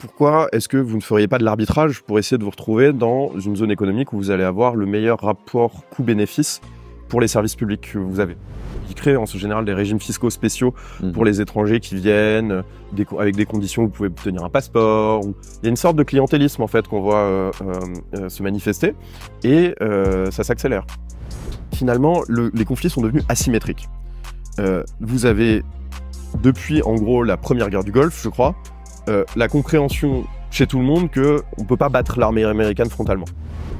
Pourquoi est-ce que vous ne feriez pas de l'arbitrage pour essayer de vous retrouver dans une zone économique où vous allez avoir le meilleur rapport coût-bénéfice pour les services publics que vous avez Ils créent en ce général des régimes fiscaux spéciaux mmh. pour les étrangers qui viennent, avec des conditions où vous pouvez obtenir un passeport. Il y a une sorte de clientélisme en fait qu'on voit euh, euh, euh, se manifester et ça s'accélère. Finalement, les conflits sont devenus asymétriques. vous avez depuis en gros la première guerre du Golfe, je crois, euh, la compréhension chez tout le monde qu'on on peut pas battre l'armée américaine frontalement.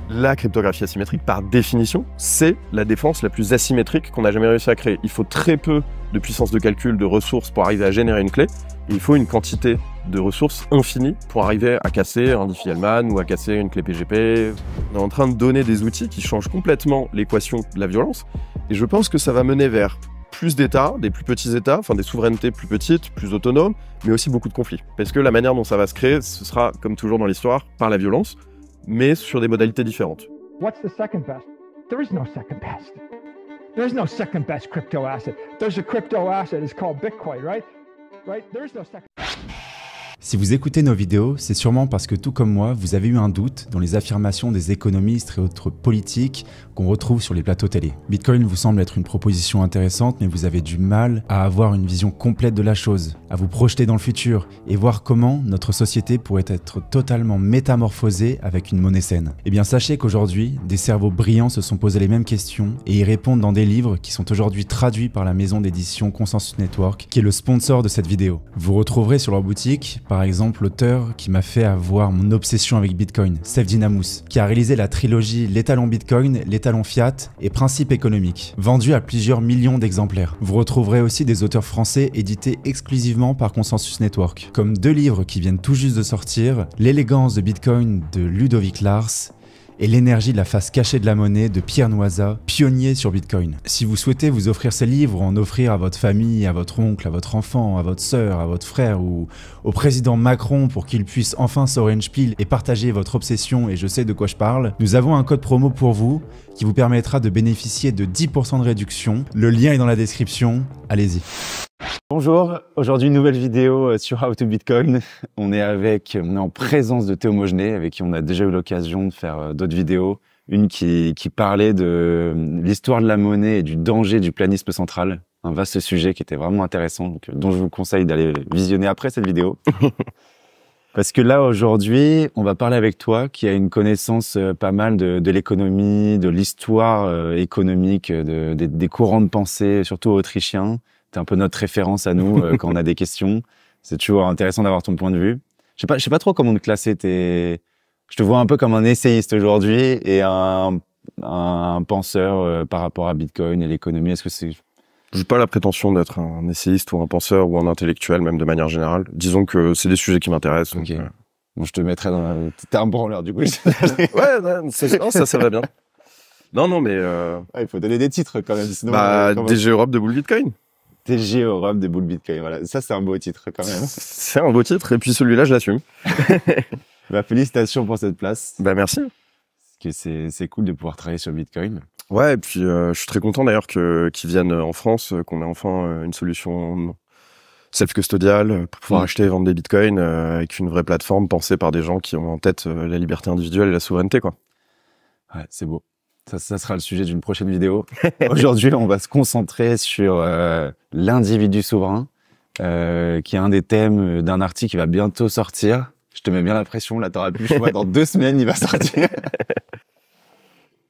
La cryptographie asymétrique, par définition, c'est la défense la plus asymétrique qu'on a jamais réussi à créer. Il faut très peu de puissance de calcul, de ressources pour arriver à générer une clé. il faut une quantité de ressources infinie pour arriver à casser un Diffie-Hellman ou à casser une clé PGP. On est en train de donner des outils qui changent complètement l'équation de la violence. Et je pense que ça va mener vers plus d'États, des plus petits États, enfin des souverainetés plus petites, plus autonomes, mais aussi beaucoup de conflits. Parce que la manière dont ça va se créer, ce sera, comme toujours dans l'histoire, par la violence, mais sur des modalités différentes. There is no second best. no second best crypto asset. There's a crypto asset, called Bitcoin, right? Right? no second si vous écoutez nos vidéos, c'est sûrement parce que tout comme moi, vous avez eu un doute dans les affirmations des économistes et autres politiques qu'on retrouve sur les plateaux télé. Bitcoin vous semble être une proposition intéressante, mais vous avez du mal à avoir une vision complète de la chose, à vous projeter dans le futur et voir comment notre société pourrait être totalement métamorphosée avec une monnaie saine. Eh bien sachez qu'aujourd'hui, des cerveaux brillants se sont posés les mêmes questions et y répondent dans des livres qui sont aujourd'hui traduits par la maison d'édition Consensus Network, qui est le sponsor de cette vidéo. Vous retrouverez sur leur boutique par exemple l'auteur qui m'a fait avoir mon obsession avec Bitcoin, Steve Dinamous, qui a réalisé la trilogie L'étalon Bitcoin, L'étalon Fiat et Principe économique, vendu à plusieurs millions d'exemplaires. Vous retrouverez aussi des auteurs français édités exclusivement par Consensus Network, comme deux livres qui viennent tout juste de sortir, L'élégance de Bitcoin de Ludovic Lars et l'énergie de la face cachée de la monnaie de Pierre Noisa, pionnier sur Bitcoin. Si vous souhaitez vous offrir ces livres, en offrir à votre famille, à votre oncle, à votre enfant, à votre sœur, à votre frère ou au président Macron pour qu'il puisse enfin s'orange pile et partager votre obsession et je sais de quoi je parle, nous avons un code promo pour vous qui vous permettra de bénéficier de 10% de réduction. Le lien est dans la description, allez-y. Bonjour, aujourd'hui nouvelle vidéo euh, sur How to Bitcoin. On est avec, on euh, est en présence de Théo Mogenet avec qui on a déjà eu l'occasion de faire euh, d'autres vidéo une qui, parlait de euh, l'histoire de la monnaie et du danger du planisme central, un vaste sujet qui était vraiment intéressant, euh, dont je vous conseille d'aller visionner après cette vidéo. Parce que là, aujourd'hui, on va parler avec toi qui a une connaissance euh, pas mal de, l'économie, de l'histoire économique, des, courants de pensée, surtout autrichiens. es un peu notre référence à nous quand on a des questions. C'est toujours intéressant d'avoir ton point de vue. Je sais pas, sais pas trop comment te classer tes, je te vois un peu comme un essayiste aujourd'hui et un, penseur euh, par rapport à Bitcoin et l'économie. Est-ce que c'est pas la prétention d'être un essayiste ou un penseur ou un intellectuel, même de manière générale. Disons que c'est des sujets qui m'intéressent. Donc, euh. je te mettrais dans la... T'es un branleur, du coup. ouais, ça, ça va bien. Non, non, mais... Euh, il faut donner des titres, quand même. Sinon, bah, DG Europe de Bull Bitcoin. DG Europe des Bull Bitcoin, voilà. Ça, c'est un beau titre, quand même. C'est un beau titre, et puis celui-là, je l'assume. Bah, félicitations pour cette place. Bah, merci. c'est cool de pouvoir travailler sur Bitcoin. Ouais, et puis euh, je suis très content d'ailleurs qu'ils viennent euh, en France, euh, qu'on ait enfin une solution self-custodial pour pouvoir mm. acheter et vendre des bitcoins avec une vraie plateforme pensée par des gens qui ont en tête la liberté individuelle et la souveraineté. Quoi. Ouais, c'est beau. Ça, sera le sujet d'une prochaine vidéo. Aujourd'hui, on va se concentrer sur l'individu souverain, qui est un des thèmes d'un article qui va bientôt sortir, te mets bien la pression, là, t'auras plus, vois, dans deux semaines, il va sortir.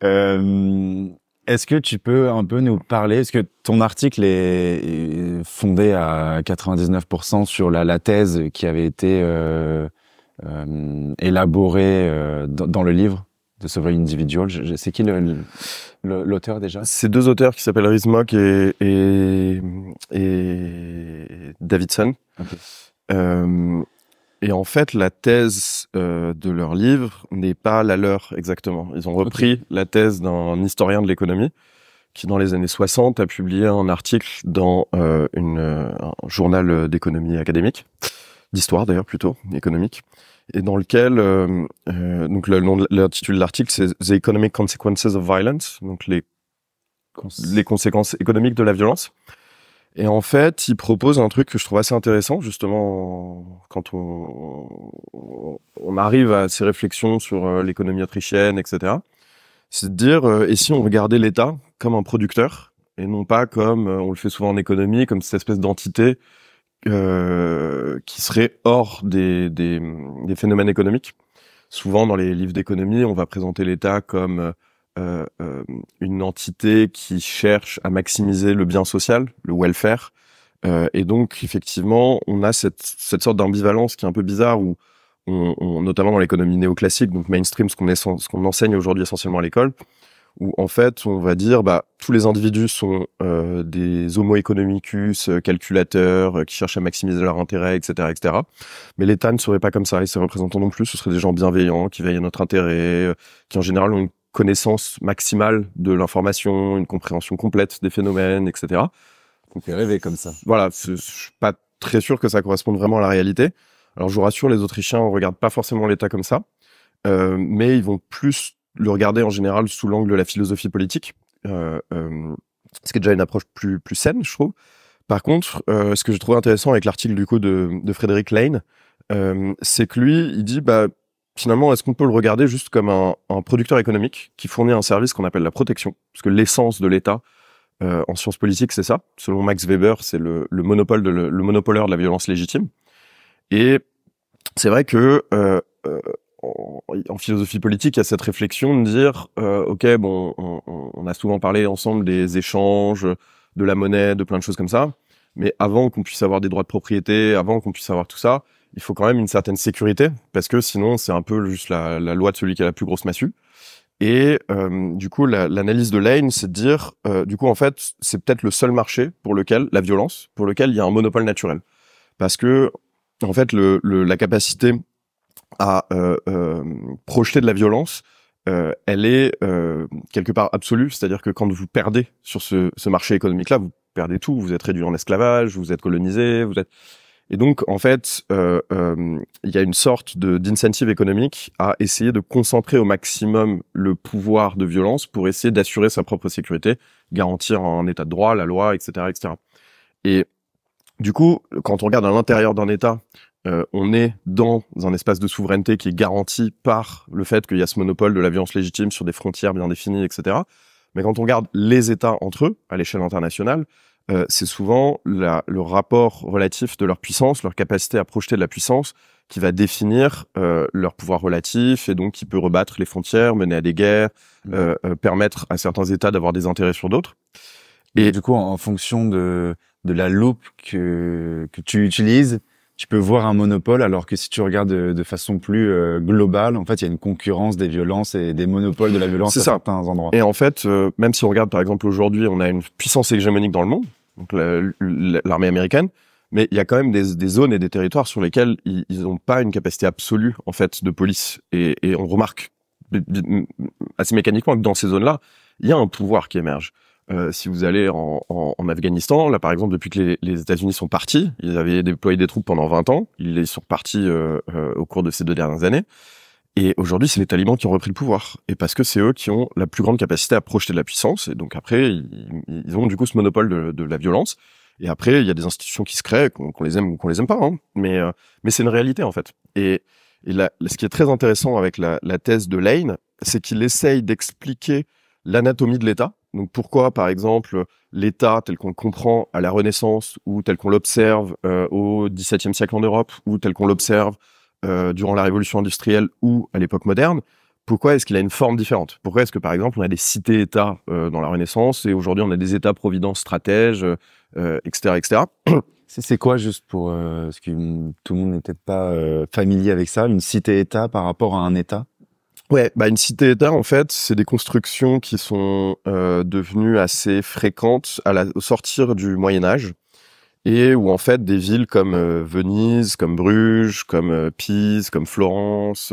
Euh, est-ce que tu peux un peu nous parler, parce que ton article est fondé à 99% sur la, la, thèse qui avait été euh, euh, élaborée dans, le livre de Sovereign Individual. C'est qui l'auteur déjà C'est deux auteurs qui s'appellent Rhys et, Davidson. Et en fait, la thèse euh, de leur livre n'est pas la leur exactement. Ils ont repris la thèse d'un historien de l'économie qui, dans les années 60, a publié un article dans euh, une, un journal d'économie académique, d'histoire d'ailleurs plutôt, économique, et dans lequel, euh, euh donc le nom, de l'article, c'est The Economic Consequences of Violence, donc les, les conséquences économiques de la violence. Et en fait, il propose un truc que je trouve assez intéressant, justement, quand on, on arrive à ces réflexions sur euh, l'économie autrichienne, etc. C'est de dire, euh, et si on regardait l'État comme un producteur, et non pas comme euh, on le fait souvent en économie, comme cette espèce d'entité euh, qui serait hors des, des, des, phénomènes économiques. Souvent, dans les livres d'économie, on va présenter l'État comme euh, euh, une entité qui cherche à maximiser le bien social, le welfare. Euh, et donc, effectivement, on a cette, cette sorte d'ambivalence qui est un peu bizarre où, on, notamment dans l'économie néoclassique, donc mainstream, ce qu'on ce qu'on enseigne aujourd'hui essentiellement à l'école, où en fait, on va dire, bah, tous les individus sont euh, des homo economicus, euh, calculateurs, qui cherchent à maximiser leur intérêt, etc., etc. Mais l'État ne serait pas comme ça, et ses représentants non plus, ce seraient des gens bienveillants, qui veillent à notre intérêt, qui en général ont une connaissance maximale de l'information, une compréhension complète des phénomènes, etc. On fait rêver comme ça. Voilà, je suis pas très sûr que ça corresponde vraiment à la réalité. Alors je vous rassure, les Autrichiens ne regardent pas forcément l'État comme ça, euh, mais ils vont plus le regarder en général sous l'angle de la philosophie politique, euh, euh, ce qui est déjà une approche plus, plus saine, je trouve. Par contre, ce que j'ai trouvé intéressant avec l'article du coup de, de Frédéric Lane, c'est que lui, il dit bah finalement, est-ce qu'on peut le regarder juste comme un, un, producteur économique qui fournit un service qu'on appelle la protection Parce que l'essence de l'État euh, en sciences politiques, c'est ça. Selon Max Weber, c'est le, le, monopole de le, monopoleur de la violence légitime. Et c'est vrai que euh, euh, en, philosophie politique, il y a cette réflexion de dire, euh, ok, bon, on, on, a souvent parlé ensemble des échanges, de la monnaie, de plein de choses comme ça. Mais avant qu'on puisse avoir des droits de propriété, avant qu'on puisse avoir tout ça, il faut quand même une certaine sécurité parce que sinon c'est un peu juste la, loi de celui qui a la plus grosse massue. Et euh, du coup, l'analyse de Lane, c'est de dire, euh, du coup, en fait, c'est peut-être le seul marché pour lequel la violence, pour lequel il y a un monopole naturel, parce que en fait, la capacité à euh, projeter de la violence, elle est quelque part absolue, c'est-à-dire que quand vous perdez sur ce, ce marché économique-là, vous perdez tout, vous êtes réduit en esclavage, vous êtes colonisé, vous êtes et donc, en fait, euh, euh, il y a une sorte de d'incentive économique à essayer de concentrer au maximum le pouvoir de violence pour essayer d'assurer sa propre sécurité, garantir un état de droit, la loi, etc., etc. Et du coup, quand on regarde à l'intérieur d'un État, euh, on est dans un espace de souveraineté qui est garanti par le fait qu'il y a ce monopole de la violence légitime sur des frontières bien définies, etc. Mais quand on regarde les États entre eux, à l'échelle internationale, euh, c'est souvent le rapport relatif de leur puissance, leur capacité à projeter de la puissance, qui va définir euh, leur pouvoir relatif et donc qui peut rebattre les frontières, mener à des guerres, mm. euh, permettre à certains États d'avoir des intérêts sur d'autres. Et, du coup, en, fonction de, la loupe que tu utilises, tu peux voir un monopole, alors que si tu regardes de, façon plus euh, globale, en fait, il y a une concurrence des violences et des monopoles de la violence à certains endroits. Et en fait, euh, même si on regarde, par exemple, aujourd'hui, on a une puissance hégémonique dans le monde, donc l'armée américaine, mais il y a quand même des, zones et des territoires sur lesquels ils n'ont pas une capacité absolue, en fait, de police. Et, et on remarque assez mécaniquement que dans ces zones-là, il y a un pouvoir qui émerge. Euh, si vous allez en, en, Afghanistan, là par exemple, depuis que les, les États-Unis sont partis, ils avaient déployé des troupes pendant 20 ans, ils sont partis euh, euh, au cours de ces deux dernières années. Et aujourd'hui, c'est les talibans qui ont repris le pouvoir. Et parce que c'est eux qui ont la plus grande capacité à projeter de la puissance. Et donc après, ils, ont du coup ce monopole de, de la violence. Et après, il y a des institutions qui se créent, qu'on les aime ou qu'on les aime pas. Hein. Mais, mais c'est une réalité en fait. Et, et ce qui est très intéressant avec la, la thèse de Lane, c'est qu'il essaye d'expliquer l'anatomie de l'État donc pourquoi, par exemple, l'État tel qu'on le comprend à la Renaissance ou tel qu'on l'observe euh, au XVIIe siècle en Europe ou tel qu'on l'observe euh, durant la Révolution industrielle ou à l'époque moderne, pourquoi est-ce qu'il a une forme différente Pourquoi est-ce que, par exemple, on a des cités-États euh, dans la Renaissance et aujourd'hui on a des États-providence stratèges, etc., etc. C'est quoi, juste pour ce que tout le monde n'était pas familier avec ça, une cité-État par rapport à un État Ouais, bah une cité-État, en fait, c'est des constructions qui sont euh, devenues assez fréquentes à la, au sortir du Moyen Âge, et où en fait des villes comme euh, Venise, comme Bruges, comme euh, Pise, comme Florence,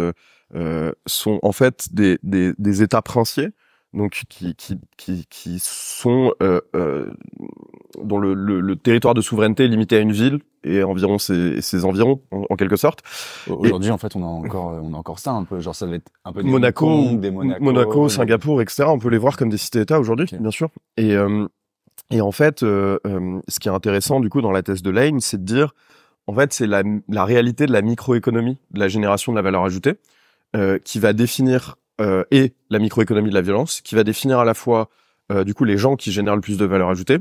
sont en fait des, des, des États princiers donc qui, qui, qui, qui sont euh, euh, dont le, territoire de souveraineté est limité à une ville et environ ses, environs en, quelque sorte. Aujourd'hui, en fait, on a encore euh, on a encore ça un peu, genre ça va être un peu des Monaco, des Monaco, Singapour, etc. On peut les voir comme des cités-États aujourd'hui, bien sûr. Et et en fait, ce qui est intéressant du coup dans la thèse de Lane, c'est de dire en fait c'est la, la réalité de la microéconomie, de la génération de la valeur ajoutée, qui va définir euh, et la microéconomie de la violence, qui va définir à la fois euh, du coup les gens qui génèrent le plus de valeur ajoutée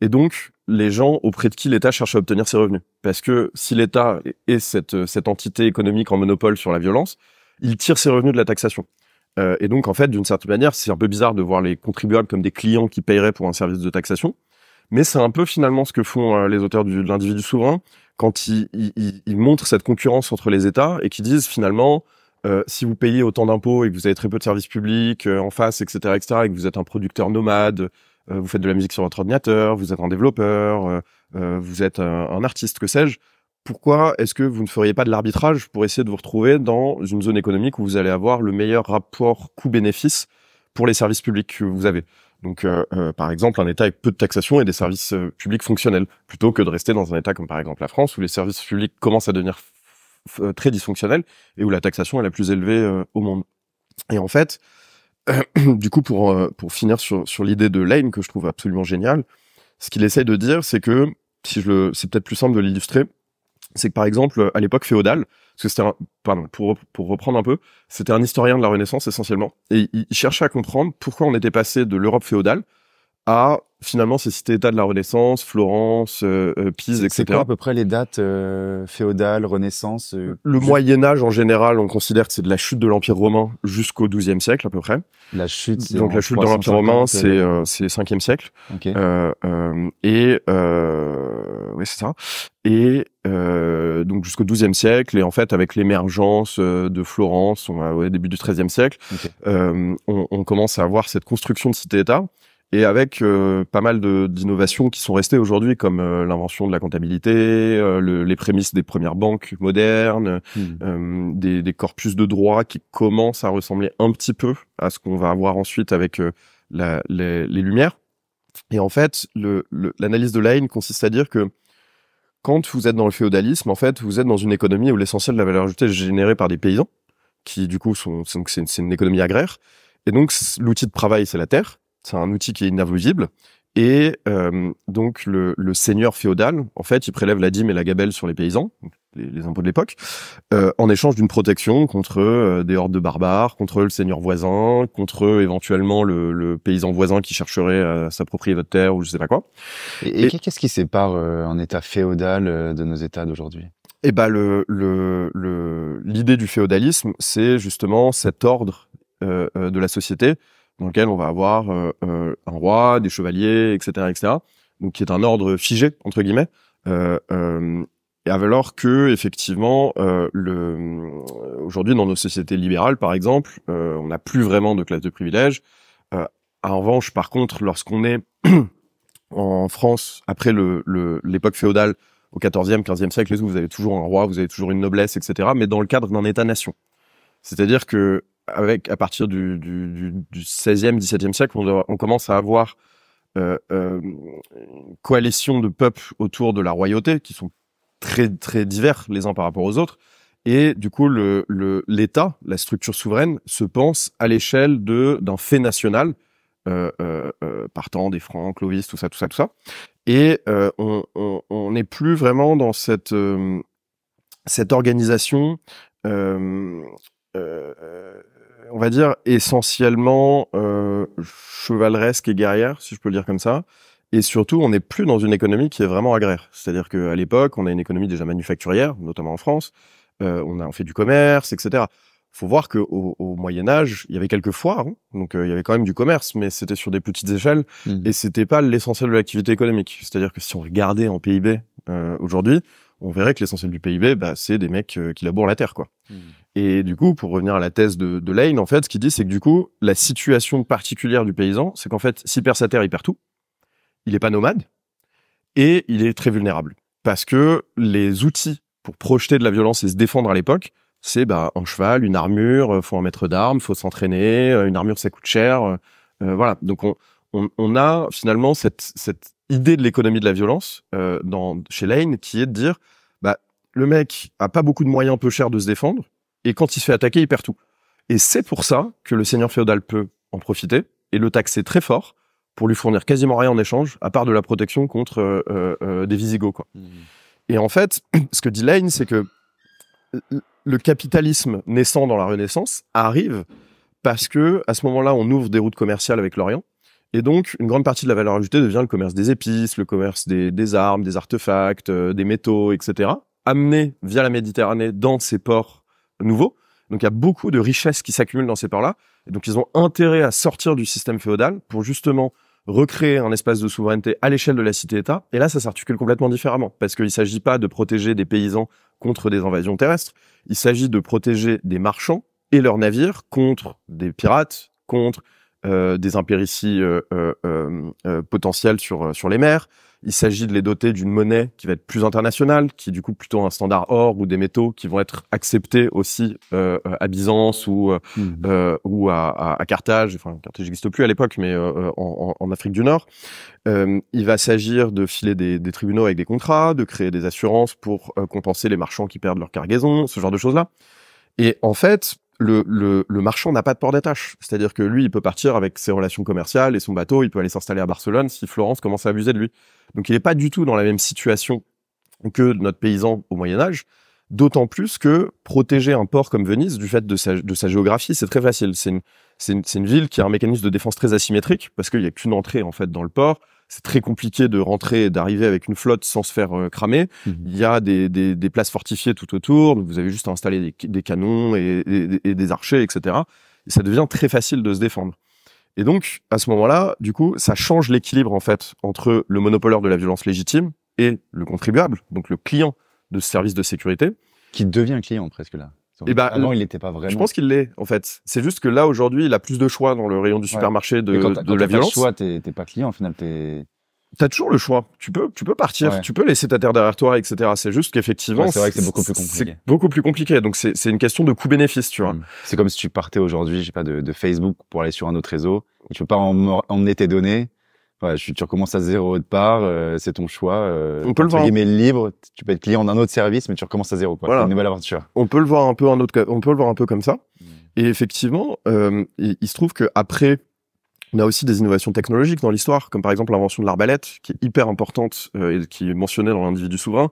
et donc les gens auprès de qui l'État cherche à obtenir ses revenus. Parce que si l'État est cette, euh, entité économique en monopole sur la violence, il tire ses revenus de la taxation. et donc en fait, d'une certaine manière, c'est un peu bizarre de voir les contribuables comme des clients qui paieraient pour un service de taxation, mais c'est un peu finalement ce que font les auteurs de l'individu souverain quand ils, ils montrent cette concurrence entre les États et qui disent finalement euh, si vous payez autant d'impôts et que vous avez très peu de services publics euh, en face, etc., etc., et que vous êtes un producteur nomade, euh, vous faites de la musique sur votre ordinateur, vous êtes un développeur, vous êtes un, un artiste, que sais-je, pourquoi est-ce que vous ne feriez pas de l'arbitrage pour essayer de vous retrouver dans une zone économique où vous allez avoir le meilleur rapport coût-bénéfice pour les services publics que vous avez donc, par exemple, un État avec peu de taxation et des services publics fonctionnels, plutôt que de rester dans un État comme par exemple la France, où les services publics commencent à devenir euh, très dysfonctionnel et où la taxation est la plus élevée euh, au monde. Et en fait, du coup, pour, euh, pour finir sur, l'idée de Lane, que je trouve absolument géniale, ce qu'il essaye de dire, c'est que, si je le, c'est peut-être plus simple de l'illustrer, c'est que par exemple, à l'époque féodale, parce que c'était pour, reprendre un peu, c'était un historien de la Renaissance essentiellement, et il cherchait à comprendre pourquoi on était passé de l'Europe féodale, à finalement ces cités-États de la Renaissance, Florence, euh, euh, Pise, etc. C'est quoi à peu près les dates euh, féodales, Renaissance Le Moyen Âge en général, on considère que c'est de la chute de l'Empire romain jusqu'au XIIe siècle à peu près. La chute. Donc la chute de l'Empire romain, c'est c'est Ve siècle. Okay. et oui, c'est ça. Et donc jusqu'au XIIe siècle, et en fait avec l'émergence de Florence, au début du XIIIe siècle, on, on, commence à avoir cette construction de cités-États et avec euh, pas mal d'innovations qui sont restées aujourd'hui, comme euh, l'invention de la comptabilité, euh, les prémices des premières banques modernes, hmm. des, des, corpus de droit qui commencent à ressembler un petit peu à ce qu'on va avoir ensuite avec la, les, Lumières. Et en fait, l'analyse le, l'analyse de Lane consiste à dire que quand vous êtes dans le féodalisme, en fait, vous êtes dans une économie où l'essentiel de la valeur ajoutée est générée par des paysans, qui du coup sont, c'est une économie agraire. Et donc, l'outil de travail, c'est la terre. C'est un outil qui est inavouable. Et euh, donc le, le, seigneur féodal, en fait, il prélève la dîme et la gabelle sur les paysans, les, impôts de l'époque, euh, en échange d'une protection contre euh, des hordes de barbares, contre le seigneur voisin, contre éventuellement le, le paysan voisin qui chercherait à s'approprier votre terre ou je sais pas quoi. Et, qu'est-ce qui sépare un euh, État féodal de nos États d'aujourd'hui eh ben le l'idée du féodalisme, c'est justement cet ordre de la société dans lequel on va avoir euh, euh, un roi, des chevaliers, etc., etc. Donc qui est un ordre figé entre guillemets. Euh, et alors que effectivement, aujourd'hui dans nos sociétés libérales, par exemple, on n'a plus vraiment de classe de privilège. en revanche, par contre, lorsqu'on est en France après l'époque féodale, au XIVe, XVe 15e siècle, vous avez toujours un roi, vous avez toujours une noblesse, etc. Mais dans le cadre d'un État-nation. C'est-à-dire que avec, à partir du, du, du, 16e, 17e siècle, on, on commence à avoir une euh, euh, coalition de peuples autour de la royauté qui sont très, très divers les uns par rapport aux autres. Et du coup, l'État, le, la structure souveraine, se pense à l'échelle d'un fait national, euh, partant des Francs, Clovis, tout ça, tout ça, tout ça. Et on n'est plus vraiment dans cette, cette organisation on va dire, essentiellement euh, chevaleresque et guerrière, si je peux le dire comme ça. Et surtout, on n'est plus dans une économie qui est vraiment agraire. C'est-à-dire qu'à l'époque, on a une économie déjà manufacturière, notamment en France. Euh, on a fait du commerce, etc. Faut voir que au, Moyen Âge, il y avait quelques foires, hein. donc euh, il y avait quand même du commerce, mais c'était sur des petites échelles mmh. et c'était pas l'essentiel de l'activité économique. C'est-à-dire que si on regardait en PIB aujourd'hui, on verrait que l'essentiel du PIB, bah, c'est des mecs euh, qui labourent la terre, quoi. Hmm. Et du coup, pour revenir à la thèse de, Lane, en fait, ce qu'il dit, c'est que du coup, la situation particulière du paysan, c'est qu'en fait, s'il perd sa terre, il perd tout. Il n'est pas nomade et il est très vulnérable parce que les outils pour projeter de la violence et se défendre à l'époque, c'est bah, un cheval, une armure, euh, faut un maître d'armes, faut s'entraîner, euh, une armure ça coûte cher, voilà. Donc on, on, a finalement cette, cette idée de l'économie de la violence euh, dans, chez Lane qui est de dire bah, le mec a pas beaucoup de moyens peu chers de se défendre et quand il se fait attaquer, il perd tout. Et c'est pour ça que le seigneur féodal peut en profiter et le taxer très fort pour lui fournir quasiment rien en échange, à part de la protection contre euh, euh, des Visigoths. Mmh. Et en fait, ce que dit Lane, c'est que le capitalisme naissant dans la Renaissance arrive parce que à ce moment-là, on ouvre des routes commerciales avec l'Orient et donc, une grande partie de la valeur ajoutée devient le commerce des épices, le commerce des, armes, des artefacts, euh, des métaux, etc., amenés via la Méditerranée dans ces ports nouveaux. Donc, il y a beaucoup de richesses qui s'accumulent dans ces ports-là. Et donc, ils ont intérêt à sortir du système féodal pour justement recréer un espace de souveraineté à l'échelle de la cité-État. Et là, ça s'articule complètement différemment, parce qu'il ne s'agit pas de protéger des paysans contre des invasions terrestres, il s'agit de protéger des marchands et leurs navires contre des pirates, contre euh, des impérities euh, euh, euh, euh potentielles sur, sur les mers. Il s'agit de les doter d'une monnaie qui va être plus internationale, qui est du coup plutôt un standard or ou des métaux qui vont être acceptés aussi à Byzance ou, mmh. ou à, Carthage. Enfin, Carthage n'existe plus à l'époque, mais en, Afrique du Nord. il va s'agir de filer des, des, tribunaux avec des contrats, de créer des assurances pour compenser les marchands qui perdent leur cargaison, ce genre de choses-là. Et en fait, le, marchand n'a pas de port d'attache. C'est-à-dire que lui, il peut partir avec ses relations commerciales et son bateau, il peut aller s'installer à Barcelone si Florence commence à abuser de lui. Donc il n'est pas du tout dans la même situation que notre paysan au Moyen Âge, d'autant plus que protéger un port comme Venise du fait de sa, géographie, c'est très facile. C'est une, une, ville qui a un mécanisme de défense très asymétrique parce qu'il n'y a qu'une entrée en fait dans le port c'est très compliqué de rentrer et d'arriver avec une flotte sans se faire euh, cramer. Mhm. Il y a des, places fortifiées tout autour, vous avez juste à installer des, canons et, des archers, etc. ça devient très facile de se défendre. Et donc, à ce moment-là, du coup, ça change l'équilibre en fait entre le monopoleur de la violence légitime et le contribuable, donc le client de ce service de sécurité. Qui devient client presque là et eh bah il n'était pas vraiment. Je pense qu'il l'est, en fait. C'est juste que là, aujourd'hui, il a plus de choix dans le rayon du supermarché ouais. de, quand de quand la violence. choix, tu t'es pas client, au final, t'es. T'as toujours le choix. Tu peux, tu peux partir, tu peux laisser ta terre derrière toi, etc. C'est juste qu'effectivement, c'est vrai c'est beaucoup plus compliqué. beaucoup plus compliqué. Donc c'est une question de coût-bénéfice, tu vois. Mm. C'est comme si tu partais aujourd'hui, j'ai pas, de, Facebook pour aller sur un autre réseau. tu peux pas emmener tes données Ouais, tu, tu, recommences à zéro de part, euh, c'est ton choix. Euh, on peut le voir. mais libre, tu peux être client d'un autre service, mais tu recommences à zéro. Quoi. Une nouvelle aventure. On peut le voir un peu, en autre, on peut le voir un peu comme ça. Mm. Et effectivement, euh, il, se trouve que après, on a aussi des innovations technologiques dans l'histoire, comme par exemple l'invention de l'arbalète, qui est hyper importante et qui est mentionnée dans l'individu souverain,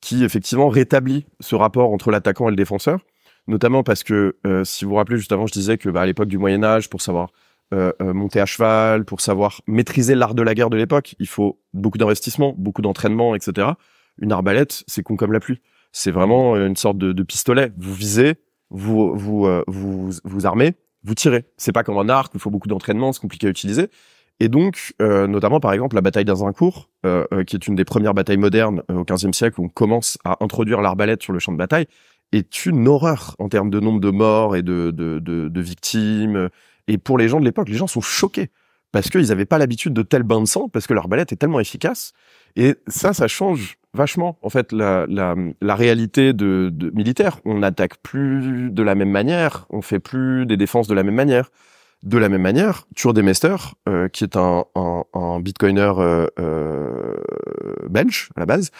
qui effectivement rétablit ce rapport entre l'attaquant et le défenseur, notamment parce que si vous vous rappelez juste avant, je disais que bah, à l'époque du Moyen Âge, pour savoir euh, euh, monter à cheval, pour savoir maîtriser l'art de la guerre de l'époque, il faut beaucoup d'investissement, beaucoup d'entraînement, etc. Une arbalète, c'est con comme la pluie. C'est vraiment euh, une sorte de, pistolet. Vous visez, vous vous, vous, vous armez, vous tirez. C'est pas comme un arc, il faut beaucoup d'entraînement, c'est compliqué à utiliser. Et donc, notamment par exemple la bataille d'Azincourt, euh, qui est une des premières batailles modernes au XVe siècle où on commence à introduire l'arbalète sur le champ de bataille, est une horreur en termes de nombre de morts et de, de, de victimes et pour les gens de l'époque, les gens sont choqués parce qu'ils n'avaient pas l'habitude de tel bain de sang, parce que leur balette est tellement efficace. Et ça, ça change vachement en fait la, réalité de, militaire. On n'attaque plus de la même manière, on fait plus des défenses de la même manière. De la même manière, Tur Demester, euh, qui est un, bitcoiner euh, euh, belge à la base,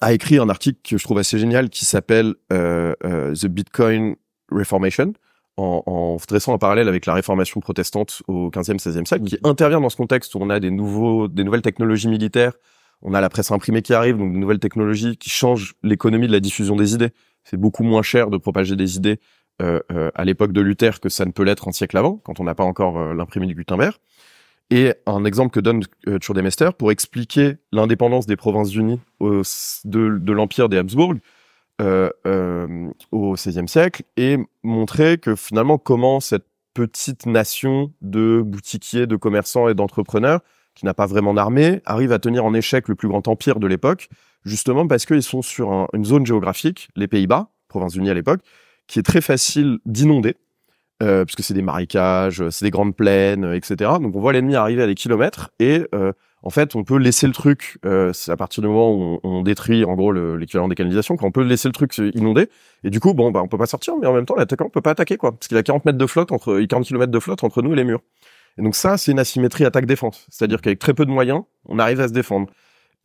a écrit un article que je trouve assez génial qui s'appelle The Bitcoin Reformation, en, dressant un parallèle avec la réformation protestante au 15e, siècle, qui intervient dans ce contexte où on a des, nouveaux, des nouvelles technologies militaires, on a la presse imprimée qui arrive, donc de nouvelles technologies qui changent l'économie de la diffusion des idées. C'est beaucoup moins cher de propager des idées euh, euh, à l'époque de Luther que ça ne peut l'être un siècle avant, quand on n'a pas encore euh, l'imprimé du Gutenberg. Et un exemple que donne Tchurdemester pour expliquer l'indépendance des provinces unies de, de l'empire des Habsbourg, euh, euh, au XVIe siècle et montrer que finalement comment cette petite nation de boutiquiers, de commerçants et d'entrepreneurs qui n'a pas vraiment d'armée arrive à tenir en échec le plus grand empire de l'époque, justement parce qu'ils sont sur une zone géographique, les Pays-Bas, Province-Unie à l'époque, qui est très facile d'inonder. Euh, puisque c'est des marécages, c'est des grandes plaines, etc. Donc on voit l'ennemi arriver à des kilomètres et en fait, on peut laisser le truc, euh, à partir du moment où on, détruit en gros l'équivalent des canalisations, on peut laisser le truc inonder. Et du coup, bon, bah, on peut pas sortir, mais en même temps, l'attaquant peut pas attaquer, quoi. Parce qu'il a 40 de flotte entre, 40 km de flotte entre nous et les murs. Et donc ça, c'est une asymétrie attaque-défense. C'est-à-dire qu'avec très peu de moyens, on arrive à se défendre.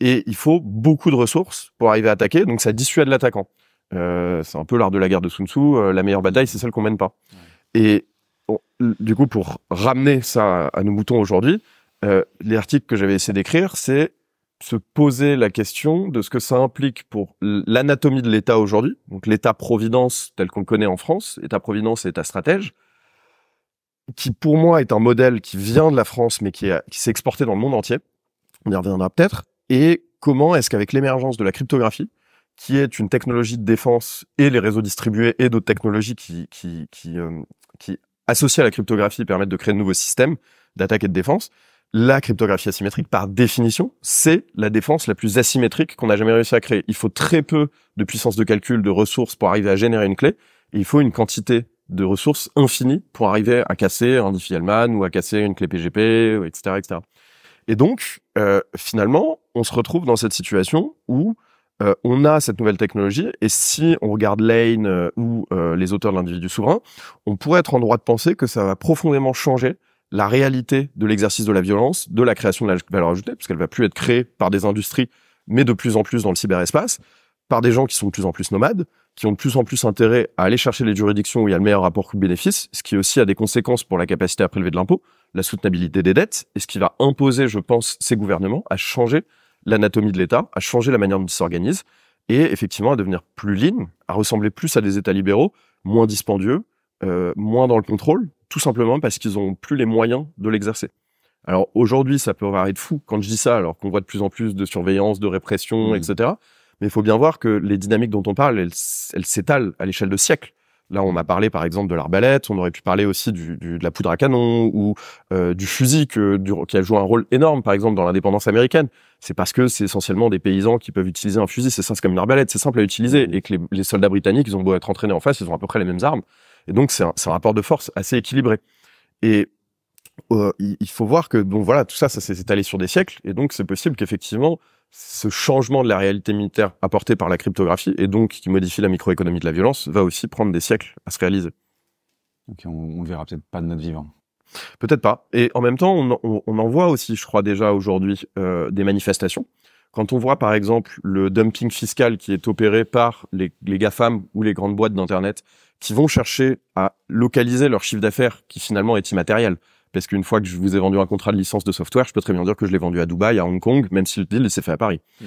Et il faut beaucoup de ressources pour arriver à attaquer, donc ça dissuade l'attaquant. Euh, c'est un peu l'art de la guerre de Sun Tzu, euh, la meilleure bataille, c'est celle qu'on mène pas. Et du coup, pour ramener ça à nos moutons aujourd'hui, euh, l'article que j'avais essayé d'écrire, c'est se poser la question de ce que ça implique pour l'anatomie de l'État aujourd'hui, donc l'État-providence tel qu'on le connaît en France, État-providence et État-stratège, qui pour moi est un modèle qui vient de la France mais qui, s'est exporté dans le monde entier, on y reviendra peut-être, et comment est-ce qu'avec l'émergence de la cryptographie, qui est une technologie de défense et les réseaux distribués et d'autres technologies qui, qui, qui, euh, qui associées à la cryptographie permettent de créer de nouveaux systèmes d'attaque et de défense, la cryptographie asymétrique, par définition, c'est la défense la plus asymétrique qu'on a jamais réussi à créer. Il faut très peu de puissance de calcul, de ressources pour arriver à générer une clé. il faut une quantité de ressources infinies pour arriver à casser un Diffie-Hellman ou à casser une clé PGP, etc., etc. Et donc, euh, finalement, on se retrouve dans cette situation où euh, on a cette nouvelle technologie, et si on regarde Lane euh, ou les auteurs de l'individu souverain, on pourrait être en droit de penser que ça va profondément changer la réalité de l'exercice de la violence, de la création de la valeur ajoutée, parce qu'elle va plus être créée par des industries, mais de plus en plus dans le cyberespace, par des gens qui sont de plus en plus nomades, qui ont de plus en plus intérêt à aller chercher les juridictions où il y a le meilleur rapport coût-bénéfice, ce qui aussi a des conséquences pour la capacité à prélever de l'impôt, la soutenabilité des dettes, et ce qui va imposer, je pense, ces gouvernements à changer l'anatomie de l'État, à changer la manière dont ils s'organisent, et effectivement à devenir plus lean, à ressembler plus à des États libéraux, moins dispendieux, euh, moins dans le contrôle, tout simplement parce qu'ils n'ont plus les moyens de l'exercer. Alors aujourd'hui, ça peut de fou quand je dis ça, alors qu'on voit de plus en plus de surveillance, de répression, mm. etc. Mais il faut bien voir que les dynamiques dont on parle, elles s'étalent à l'échelle de siècles. Là, on a parlé par exemple de l'arbalète, on aurait pu parler aussi de la poudre à canon ou euh, du fusil qui a joué un rôle énorme, par exemple, dans l'indépendance américaine. C'est parce que c'est essentiellement des paysans qui peuvent utiliser un fusil, c'est ça, c'est comme une arbalète, c'est simple à utiliser, mm. et que les, les soldats britanniques, ils ont beau être entraînés en face, ils ont à peu près les mêmes armes. Et donc, c'est un, rapport de force assez équilibré. Et euh, il faut voir que bon voilà, tout ça, ça s'est étalé sur des siècles. Et donc, c'est possible qu'effectivement, ce changement de la réalité militaire apporté par la cryptographie, et donc qui modifie la microéconomie de la violence, va aussi prendre des siècles à se réaliser. Donc, on, ne le verra peut-être pas de notre vivant. Peut-être pas. Et en même temps, on, en voit aussi, je crois déjà aujourd'hui, euh, des manifestations. Quand on voit par exemple le dumping fiscal qui est opéré par les, les GAFAM ou les grandes boîtes d'Internet qui vont chercher à localiser leur chiffre d'affaires qui finalement est immatériel. Parce qu'une fois que je vous ai vendu un contrat de licence de software, je peux très bien dire que je l'ai vendu à Dubaï, à Hong Kong, même si le deal s'est fait à Paris. Hmm.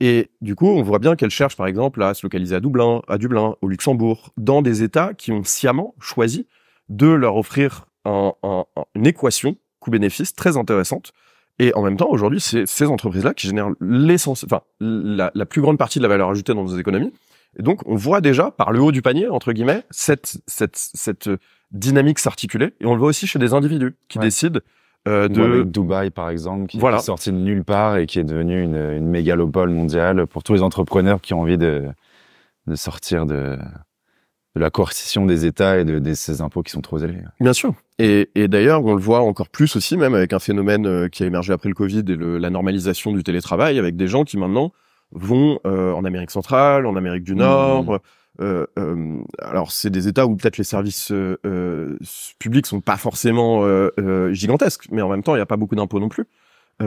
Et du coup, on voit bien qu'elles cherchent par exemple, à se localiser à Dublin, à Dublin, au Luxembourg, dans des États qui ont sciemment choisi de leur offrir une équation coût-bénéfice très intéressante. Et en même temps, aujourd'hui, c'est ces entreprises-là qui génèrent l'essence, enfin, la, plus grande partie de la valeur ajoutée dans nos économies. Et donc, on voit déjà par le haut du panier, entre guillemets, cette, cette, cette euh, dynamique s'articuler. Et on le voit aussi chez des individus qui décident euh, de... Avec Dubaï, par exemple, qui est sorti de nulle part et qui est devenu une, mégalopole mondiale pour tous les entrepreneurs qui ont envie de, de sortir de, de la coercition des États et de, ces impôts qui sont trop élevés. Bien sûr. Et, d'ailleurs, on le voit encore plus aussi, même avec un phénomène euh, qui a émergé après le Covid et la normalisation du télétravail, avec des gens qui maintenant vont euh, en Amérique centrale, en Amérique du Nord. Mmh. Euh, euh, alors, c'est des États où peut-être les services euh, publics sont pas forcément gigantesques, mais en même temps, il n'y a pas beaucoup d'impôts non plus.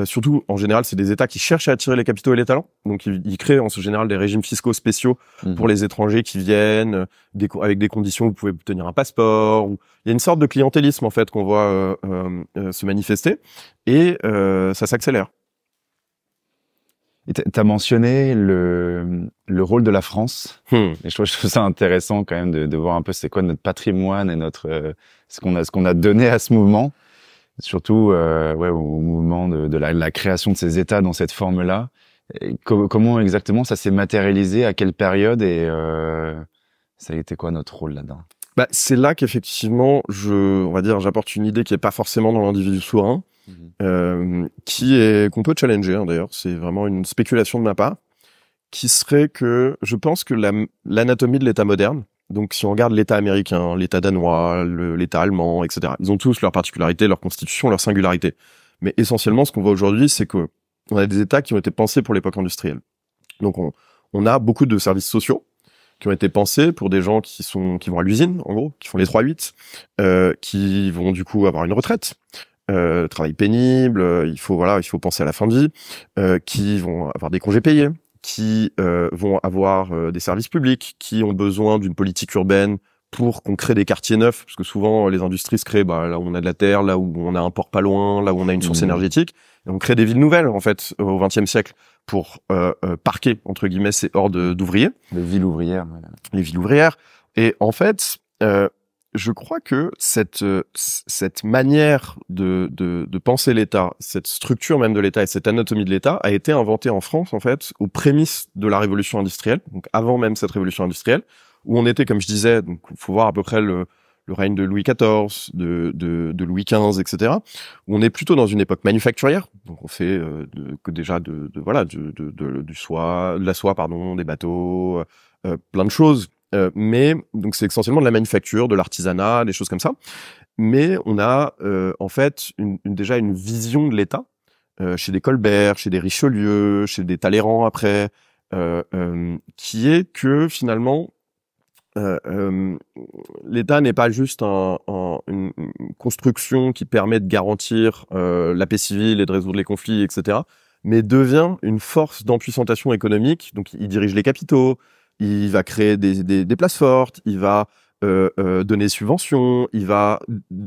surtout, en général, c'est des États qui cherchent à attirer les capitaux et les talents. Donc, ils, créent en ce général des régimes fiscaux spéciaux mmh. pour les étrangers qui viennent, avec des conditions où vous pouvez obtenir un passeport. Il y a une sorte de clientélisme en fait qu'on voit se manifester, et ça s'accélère. Tu as mentionné le, le rôle de la France. Hmm. Et je trouve, ça intéressant quand même de, de voir un peu c'est quoi notre patrimoine et notre euh, ce qu'on a ce qu'on a donné à ce mouvement, surtout euh, ouais, au mouvement de, de la, création de ces États dans cette forme-là. comment exactement ça s'est matérialisé À quelle période Et euh, ça a été quoi notre rôle là-dedans bah, c'est là qu'effectivement, je, on va dire, j'apporte une idée qui est pas forcément dans l'individu souverain, Mhm. euh, qui est qu'on peut challenger hein, d'ailleurs. C'est vraiment une spéculation de ma part qui serait que je pense que l'anatomie de l'État moderne, donc si on regarde l'État américain, l'État danois, l'État allemand, etc., ils ont tous leurs particularités, leur constitution, leur singularité. Mais essentiellement, ce qu'on voit aujourd'hui, c'est que on a des États qui ont été pensés pour l'époque industrielle. Donc on, a beaucoup de services sociaux qui ont été pensés pour des gens qui sont qui vont à l'usine, en gros, qui font les 3-8, euh, qui vont du coup avoir une retraite, euh, travail pénible, euh, il faut voilà, il faut penser à la fin de vie, euh, qui vont avoir des congés payés, qui euh, vont avoir euh, des services publics, qui ont besoin d'une politique urbaine pour qu'on crée des quartiers neufs, parce que souvent les industries se créent bah, là où on a de la terre, là où on a un port pas loin, là où on a une source mmh. énergétique, et on crée des villes nouvelles en fait au XXe siècle pour parquer entre guillemets ces hordes d'ouvriers. Les villes ouvrières. Les villes ouvrières. Et en fait, euh, je crois que cette euh, cette manière de de, de penser l'État, cette structure même de l'État et cette anatomie de l'État a été inventée en France en fait aux prémices de la révolution industrielle, donc avant même cette révolution industrielle où on était comme je disais, donc faut voir à peu près le le règne de Louis XIV, de, de, de, Louis XV, etc. On est plutôt dans une époque manufacturière, donc on fait euh, de, déjà de, voilà du soie, de la soie pardon, des bateaux, euh, euh, plein de choses euh, mais donc c'est essentiellement de la manufacture, de l'artisanat, des choses comme ça. Mais on a euh, en fait déjà une vision de l'État euh, chez des Colbert, chez des Richelieu, chez des Talleyrand après, qui est que finalement l'État n'est pas juste une construction qui permet de garantir la paix civile et de résoudre les conflits, etc., mais devient une force d'empuissantation économique. Donc il dirige les capitaux, il va créer des, des, places fortes, il va euh, euh, donner subventions, il va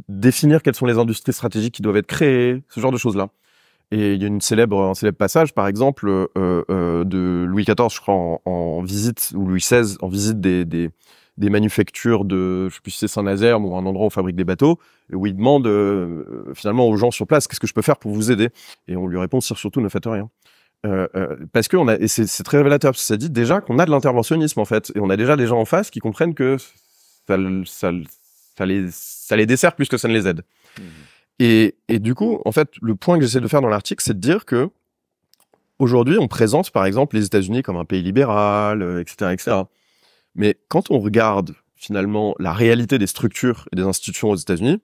définir quelles sont les industries stratégiques qui doivent être créées, ce genre de choses-là. Et il y a une célèbre, un célèbre passage, par exemple, euh, euh, de Louis XIV, je crois, en, visite, ou Louis XVI, en visite des, des, des manufactures de, je sais plus c'est Saint-Nazaire, ou un endroit où on fabrique des bateaux, où il demande euh, finalement aux gens sur place, qu'est-ce que je peux faire pour vous aider Et on lui répond, surtout, ne faites rien. Euh, euh, parce que c'est très révélateur, parce que ça dit déjà qu'on a de l'interventionnisme en fait, et on a déjà des gens en face qui comprennent que ça, les, dessert plus que ça ne les aide. Mmh. Et, du coup, en fait, le point que j'essaie de faire dans l'article, c'est de dire que aujourd'hui, on présente par exemple les États-Unis comme un pays libéral, etc., euh, etc. Mais quand on regarde finalement la réalité des structures et des institutions aux États-Unis,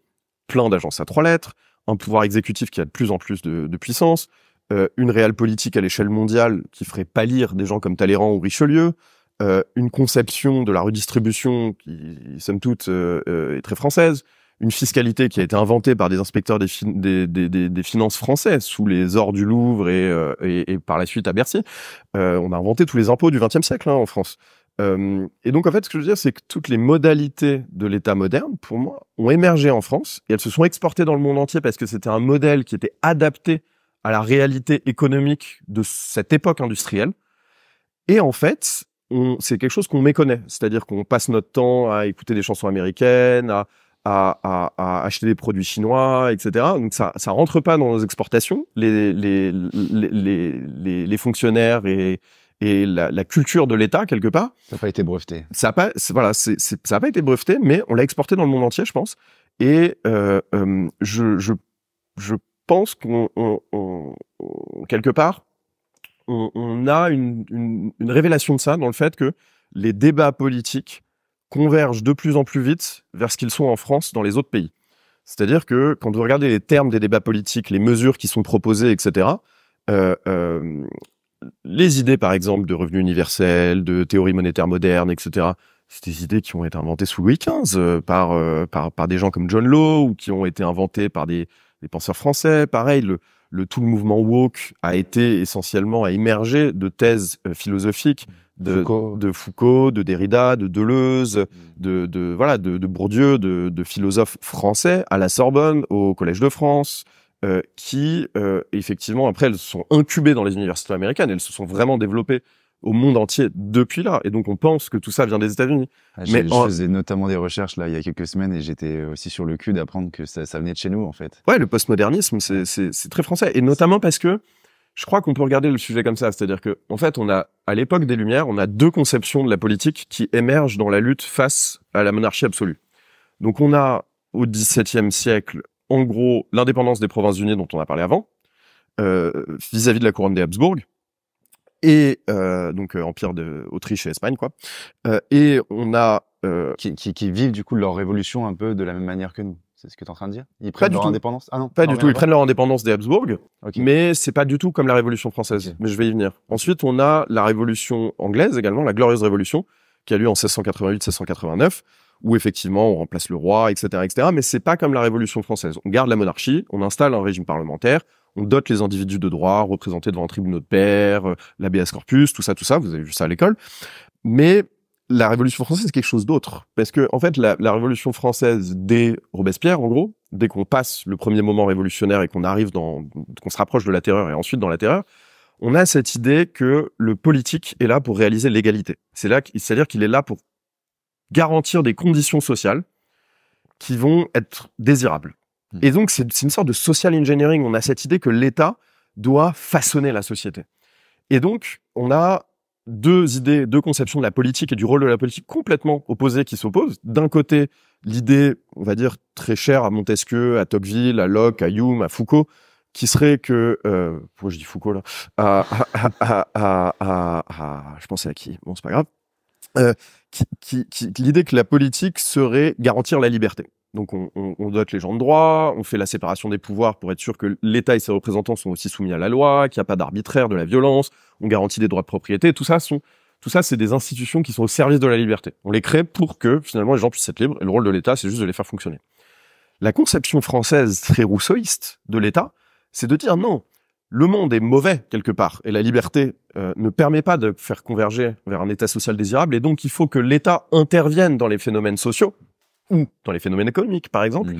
plein d'agences à trois lettres, un pouvoir exécutif qui a de plus en plus de puissance, euh, une réelle politique à l'échelle mondiale qui ferait pâlir des gens comme Talleyrand ou Richelieu, euh, une conception de la redistribution qui, somme toute, euh, est très française, une fiscalité qui a été inventée par des inspecteurs des, finances françaises sous les ors du Louvre et, par la suite à Bercy. on a inventé tous les impôts du XXe siècle hein, en France. et donc en fait, ce que je veux dire, c'est que toutes les modalités de l'État moderne, pour moi, ont émergé en France et elles se sont exportées dans le monde entier parce que c'était un modèle qui était adapté à la réalité économique de cette époque industrielle. Et en fait, c'est quelque chose qu'on méconnaît. C'est-à-dire qu'on passe notre temps à écouter des chansons américaines, à, à, à, acheter des produits chinois, etc. Donc ça, ça rentre pas dans nos exportations. Les, les, les, les, les fonctionnaires et, et la, la, culture de l'État quelque part. Ça n'a pas été breveté. Ça n'a pas, voilà, ça pas été breveté, mais on l'a exporté dans le monde entier, je pense. Et euh, euh je, je, je pense qu'on, quelque part, on, a une, révélation de ça dans le fait que les débats politiques convergent de plus en plus vite vers ce qu'ils sont en France dans les autres pays. C'est-à-dire que quand vous regardez les termes des débats politiques, les mesures qui sont proposées, etc., euh, euh, les idées, par exemple, de revenu universel, de théorie monétaire moderne, etc., c'est des idées qui ont été inventées sous Louis XV euh, par, par, par, des gens comme John Law ou qui ont été inventées par des, les penseurs français. Pareil, le, tout le mouvement woke a été essentiellement, à émerger de thèses euh, philosophiques de Foucault. de Derrida, de Deleuze, mm. de, voilà, de, Bourdieu, de, philosophes français à la Sorbonne, au Collège de France, euh, qui euh, effectivement après elles sont incubées dans les universités américaines, elles se sont vraiment développées au monde entier depuis là. Et donc, on pense que tout ça vient des États-Unis. Ah, mais je faisais notamment des recherches là il y a quelques semaines et j'étais aussi sur le cul d'apprendre que ça, venait de chez nous en fait. Ouais, le postmodernisme, c'est très français. Et notamment parce que je crois qu'on peut regarder le sujet comme ça. C'est-à-dire que, en fait, on a, à l'époque des Lumières, on a deux conceptions de la politique qui émergent dans la lutte face à la monarchie absolue. Donc, on a, au XVIIe siècle, en gros, l'indépendance des provinces unies dont on a parlé avant, euh, vis-à-vis -vis de la couronne des Habsbourg, et euh, donc euh, empire de Autriche et Espagne quoi. Euh, et on a euh, qui, qui, qui, vivent du coup leur révolution un peu de la même manière que nous. C'est ce que tu es en train de dire Ils prennent leur indépendance Ah non, pas du tout. Ils prennent leur indépendance des Habsbourg, mais c'est pas du tout comme la Révolution française. Mais je vais y venir. Ensuite, on a la Révolution anglaise également, la Glorieuse Révolution, qui a lieu en 1688-1689, où effectivement on remplace le roi, etc., etc. Mais c'est pas comme la Révolution française. On garde la monarchie, on installe un régime parlementaire, on dote les individus de droits représentés devant un tribunal de père, euh, l'ABS corpus, tout ça, tout ça, vous avez vu ça à l'école. Mais la Révolution française, c'est quelque chose d'autre. Parce que, en fait, la, Révolution française dès Robespierre, en gros, dès qu'on passe le premier moment révolutionnaire et qu'on arrive dans, qu'on se rapproche de la terreur et ensuite dans la terreur, on a cette idée que le politique est là pour réaliser l'égalité. C'est là, c'est-à-dire qu'il est là pour garantir des conditions sociales qui vont être désirables. Et donc, c'est une sorte de social engineering. On a cette idée que l'État doit façonner la société. Et donc, on a deux idées, deux conceptions de la politique et du rôle de la politique complètement opposées qui s'opposent. D'un côté, l'idée, on va dire, très chère à Montesquieu, à Tocqueville, à Locke, à Hume, à Foucault, qui serait que, euh, pourquoi je dis Foucault là, ah, ah, ah, je pensais à qui, bon c'est pas grave, euh, qui, qui, l'idée que la politique serait garantir la liberté. Donc on, on, on, dote les gens de droit, on fait la séparation des pouvoirs pour être sûr que l'État et ses représentants sont aussi soumis à la loi, qu'il n'y a pas d'arbitraire, de la violence, on garantit des droits de propriété, tout ça tout ça c'est des institutions qui sont au service de la liberté. On les crée pour que finalement les gens puissent être libres et le rôle de l'État c'est juste de les faire fonctionner. La conception française très rousseauiste de l'État, c'est de dire non, le monde est mauvais quelque part et la liberté euh, ne permet pas de faire converger vers un État social désirable et donc il faut que l'État intervienne dans les phénomènes sociaux ou dans les phénomènes économiques, par exemple,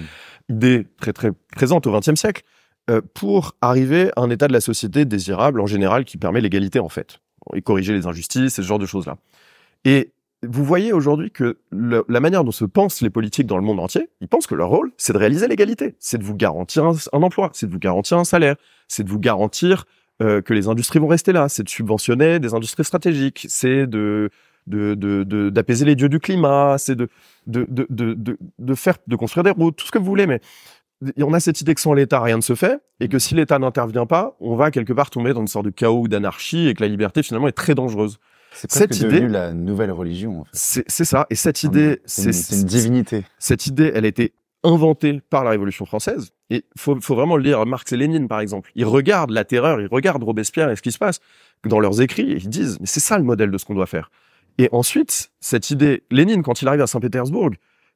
mm. très très présente au XXe siècle, euh, pour arriver à un état de la société désirable en général qui permet l'égalité en fait, et corriger les injustices, ce genre de choses-là. Et vous voyez aujourd'hui que la manière dont se pensent les politiques dans le monde entier, ils pensent que leur rôle, c'est de réaliser l'égalité, c'est de vous garantir un, emploi, c'est de vous garantir un salaire, c'est de vous garantir euh, que les industries vont rester là, c'est de subventionner des industries stratégiques, c'est de d'apaiser de, de, les dieux du climat, c'est de, de, faire, de construire des routes, tout ce que vous voulez, mais on a cette idée que sans l'État, rien ne se fait, et que mm. si l'État n'intervient pas, on va quelque part tomber dans une sorte de chaos ou d'anarchie, et que la liberté, finalement, est très dangereuse. C'est cette idée, devenu la nouvelle religion. En fait. C'est ça, et cette idée... C'est une, divinité. Cette idée, elle a été inventée par la Révolution française, et faut, faut vraiment le dire, Marx et Lénine, par exemple, ils regardent la terreur, ils regardent Robespierre et ce qui se passe dans leurs écrits, et ils disent, mais c'est ça le modèle de ce qu'on doit faire. Et ensuite, cette idée, Lénine, quand il arrive à Saint-Pétersbourg,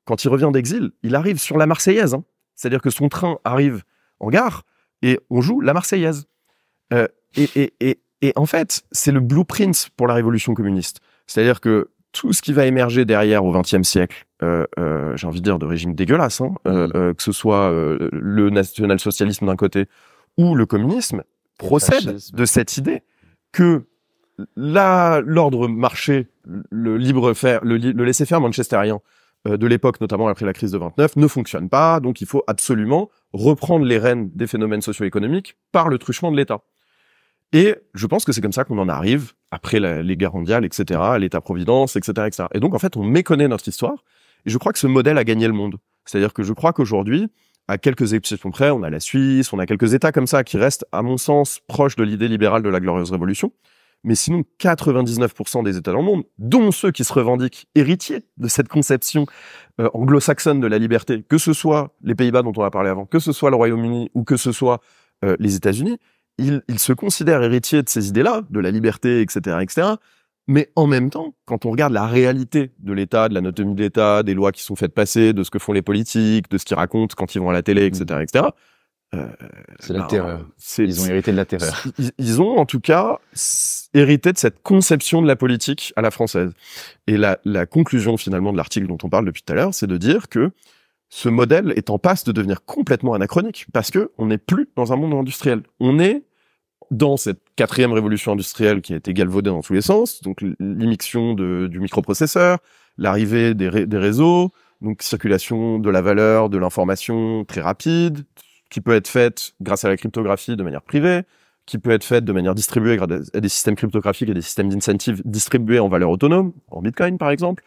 quand il revient d'exil, il arrive sur la Marseillaise. Hein. C'est-à-dire que son train arrive en gare et on joue la Marseillaise. Euh, et, en fait, c'est le blueprint pour la révolution communiste. C'est-à-dire que tout ce qui va émerger derrière au XXe siècle, euh, euh, j'ai envie de dire de régime dégueulasse, hein, que ce soit le national-socialisme d'un côté ou le communisme, procède de cette idée que l'ordre marché, le libre faire, le, laisser faire manchestérien euh, de l'époque, notamment après la crise de 29, ne fonctionne pas. Donc il faut absolument reprendre les rênes des phénomènes socio-économiques par le truchement de l'État. Et je pense que c'est comme ça qu'on en arrive, après les guerres mondiales, etc., l'État-providence, etc., etc. Et donc, en fait, on méconnaît notre histoire. Et je crois que ce modèle a gagné le monde. C'est-à-dire que je crois qu'aujourd'hui, à quelques exceptions près, on a la Suisse, on a quelques États comme ça qui restent, à mon sens, proches de l'idée libérale de la Glorieuse Révolution mais sinon 99% des États dans le monde, dont ceux qui se revendiquent héritiers de cette conception euh, anglo-saxonne de la liberté, que ce soit les Pays-Bas dont on a parlé avant, que ce soit le Royaume-Uni ou que ce soit euh, les États-Unis, ils, se considèrent héritiers de ces idées-là, de la liberté, etc., etc. Mais en même temps, quand on regarde la réalité de l'État, de l'anatomie de l'État, des lois qui sont faites passer, de ce que font les politiques, de ce qu'ils racontent quand ils vont à la télé, etc., etc., euh, c'est la ben, terreur. Ils ont hérité de la terreur. Ils, ont en tout cas hérité de cette conception de la politique à la française. Et la, conclusion finalement de l'article dont on parle depuis tout à l'heure, c'est de dire que ce modèle est en passe de devenir complètement anachronique parce que on n'est plus dans un monde industriel. On est dans cette quatrième révolution industrielle qui a été galvaudée dans tous les sens, donc l'immixion du microprocesseur, l'arrivée des, des réseaux, donc circulation de la valeur, de l'information très rapide, qui peut être faite grâce à la cryptographie de manière privée, qui peut être faite de manière distribuée grâce à des systèmes cryptographiques et des systèmes d'incentives distribués en valeur autonome, en Bitcoin par exemple.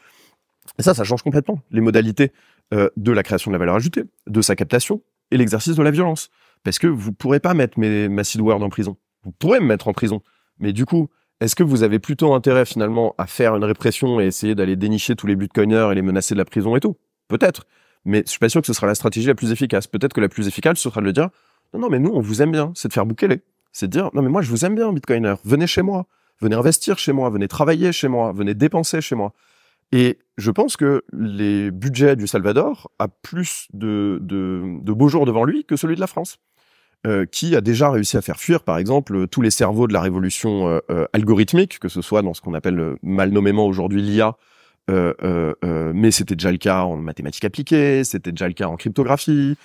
Et ça, ça change complètement les modalités euh, de la création de la valeur ajoutée, de sa captation et l'exercice de la violence. Parce que vous ne pourrez pas mettre mes, ma word en prison. Vous pourrez me mettre en prison. Mais du coup, est-ce que vous avez plutôt intérêt finalement à faire une répression et essayer d'aller dénicher tous les bitcoiners et les menacer de la prison et tout Peut-être mais je suis pas sûr que ce sera la stratégie la plus efficace. Peut-être que la plus efficace, ce sera de le dire, non, non, mais nous, on vous aime bien, c'est de faire les. C'est de dire, non, mais moi, je vous aime bien, Bitcoiner, venez chez moi, venez investir chez moi, venez travailler chez moi, venez dépenser chez moi. Et je pense que les budgets du Salvador a plus de, beaux jours devant lui que celui de la France. Euh, qui a déjà réussi à faire fuir, par exemple, tous les cerveaux de la révolution euh, euh, algorithmique, que ce soit dans ce qu'on appelle mal nommément aujourd'hui l'IA, euh, euh, euh, mais c'était déjà le cas en mathématiques appliquées, c'était déjà le cas en cryptographie.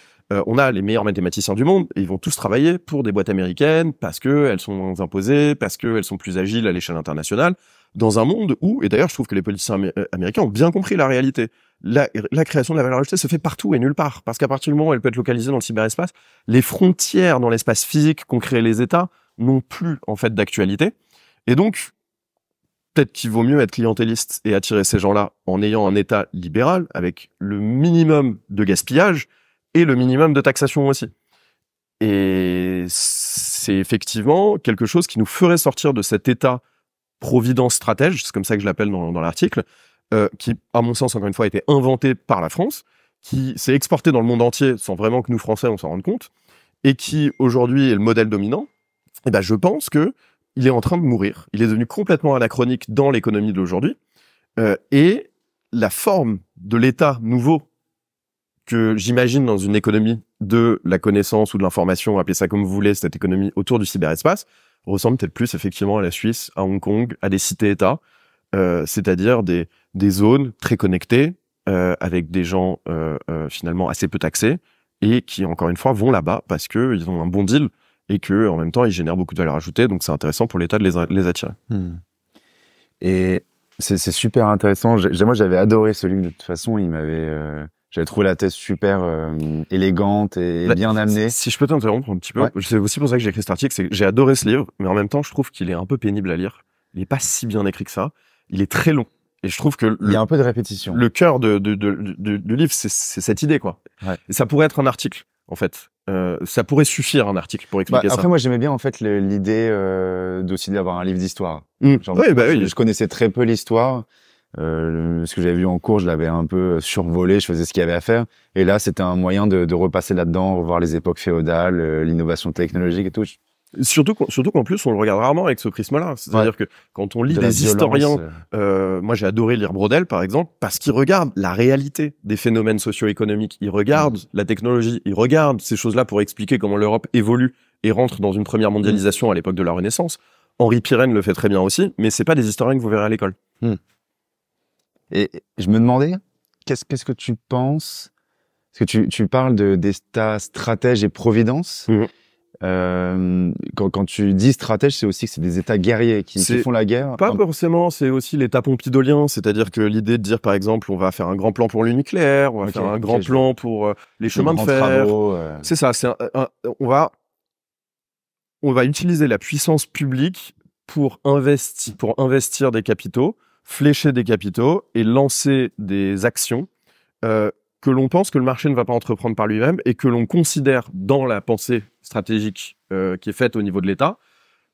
on a les meilleurs mathématiciens du monde, ils vont tous travailler pour des boîtes américaines parce que elles sont imposées, parce qu'elles sont plus agiles à l'échelle internationale, dans un monde où, et d'ailleurs je trouve que les politiciens américains ont bien compris la réalité, la, la, création de la valeur ajoutée se fait partout et nulle part, parce qu'à partir du moment où elle peut être localisée dans le cyberespace, les frontières dans l'espace physique qu'ont créé les États n'ont plus en fait d'actualité. Et donc, peut-être qu'il vaut mieux être clientéliste et attirer ces gens-là en ayant un État libéral avec le minimum de gaspillage et le minimum de taxation aussi. Et c'est effectivement quelque chose qui nous ferait sortir de cet État providence stratège, c'est comme ça que je l'appelle dans, l'article, euh, qui, à mon sens, encore une fois, a été inventé par la France, qui s'est exporté dans le monde entier sans vraiment que nous, Français, on s'en rende compte, et qui, aujourd'hui, est le modèle dominant. Et eh ben, je pense que il est en train de mourir. Il est devenu complètement anachronique dans l'économie d'aujourd'hui. Euh, et la forme de l'État nouveau que j'imagine dans une économie de la connaissance ou de l'information, appelez ça comme vous voulez, cette économie autour du cyberespace, ressemble peut-être plus effectivement à la Suisse, à Hong Kong, à des cités-États, euh, c'est-à-dire des, des zones très connectées, euh, avec des gens euh, finalement assez peu taxés, et qui, encore une fois, vont là-bas parce qu'ils ont un bon deal et que en même temps ils génèrent beaucoup de valeur ajoutée. Donc c'est intéressant pour l'État de les, attirer. Hmm. Et c'est super intéressant. Moi j'avais adoré ce livre de toute façon. Il m'avait euh, J'avais trouvé la thèse super euh, élégante et bah, bien amenée. Si, je peux t'interrompre un petit peu, c'est aussi pour ça que j'ai écrit cet article, c'est j'ai adoré ce livre, mais en même temps, je trouve qu'il est un peu pénible à lire. Il est pas si bien écrit que ça. Il est très long. Et je trouve que il y a un peu de répétition. Le cœur de, livre, c'est cette idée, quoi. Et ça pourrait être un article en fait. Euh, ça pourrait suffire un article pour expliquer après, bah, ça. Après, moi, j'aimais bien en fait l'idée euh, d'aussi d'avoir un livre d'histoire. Mmh. Oui, bah, oui. Je, connaissais très peu l'histoire. Euh, ce que j'avais vu en cours, je l'avais un peu euh, survolé. Je faisais ce qu'il y avait à faire. Et là, c'était un moyen de, de repasser là-dedans, revoir les époques féodales, l'innovation technologique et tout. Surtout, surtout qu'en plus, on le regarde rarement avec ce prisme-là. C'est-à-dire que quand on lit des historiens, euh. Euh, moi j'ai adoré lire Brodel par exemple, parce qu'il regarde la réalité des phénomènes socio-économiques, il regarde mm. la technologie, il regarde ces choses-là pour expliquer comment l'Europe évolue et rentre dans une première mondialisation mm. à l'époque de la Renaissance. Henri Pirenne le fait très bien aussi, mais c'est pas des historiens que vous verrez à l'école. Mm. Et je me demandais, qu'est-ce que tu penses Parce que tu, tu parles de, d'État, stratège et providence. Euh, quand, tu dis stratège, c'est aussi que c'est des États guerriers qui, font la guerre. Pas forcément, c'est aussi l'État pompidolien, c'est-à-dire que l'idée de dire, par exemple, on va faire un grand plan pour le nucléaire, on va faire un grand plan pour euh, les, chemins de fer. Euh. C'est ça, on, va, on va utiliser la puissance publique pour, pour investir des capitaux, flécher des capitaux et lancer des actions que l'on pense que le marché ne va pas entreprendre par lui-même et que l'on considère dans la pensée stratégique euh, qui est faite au niveau de l'État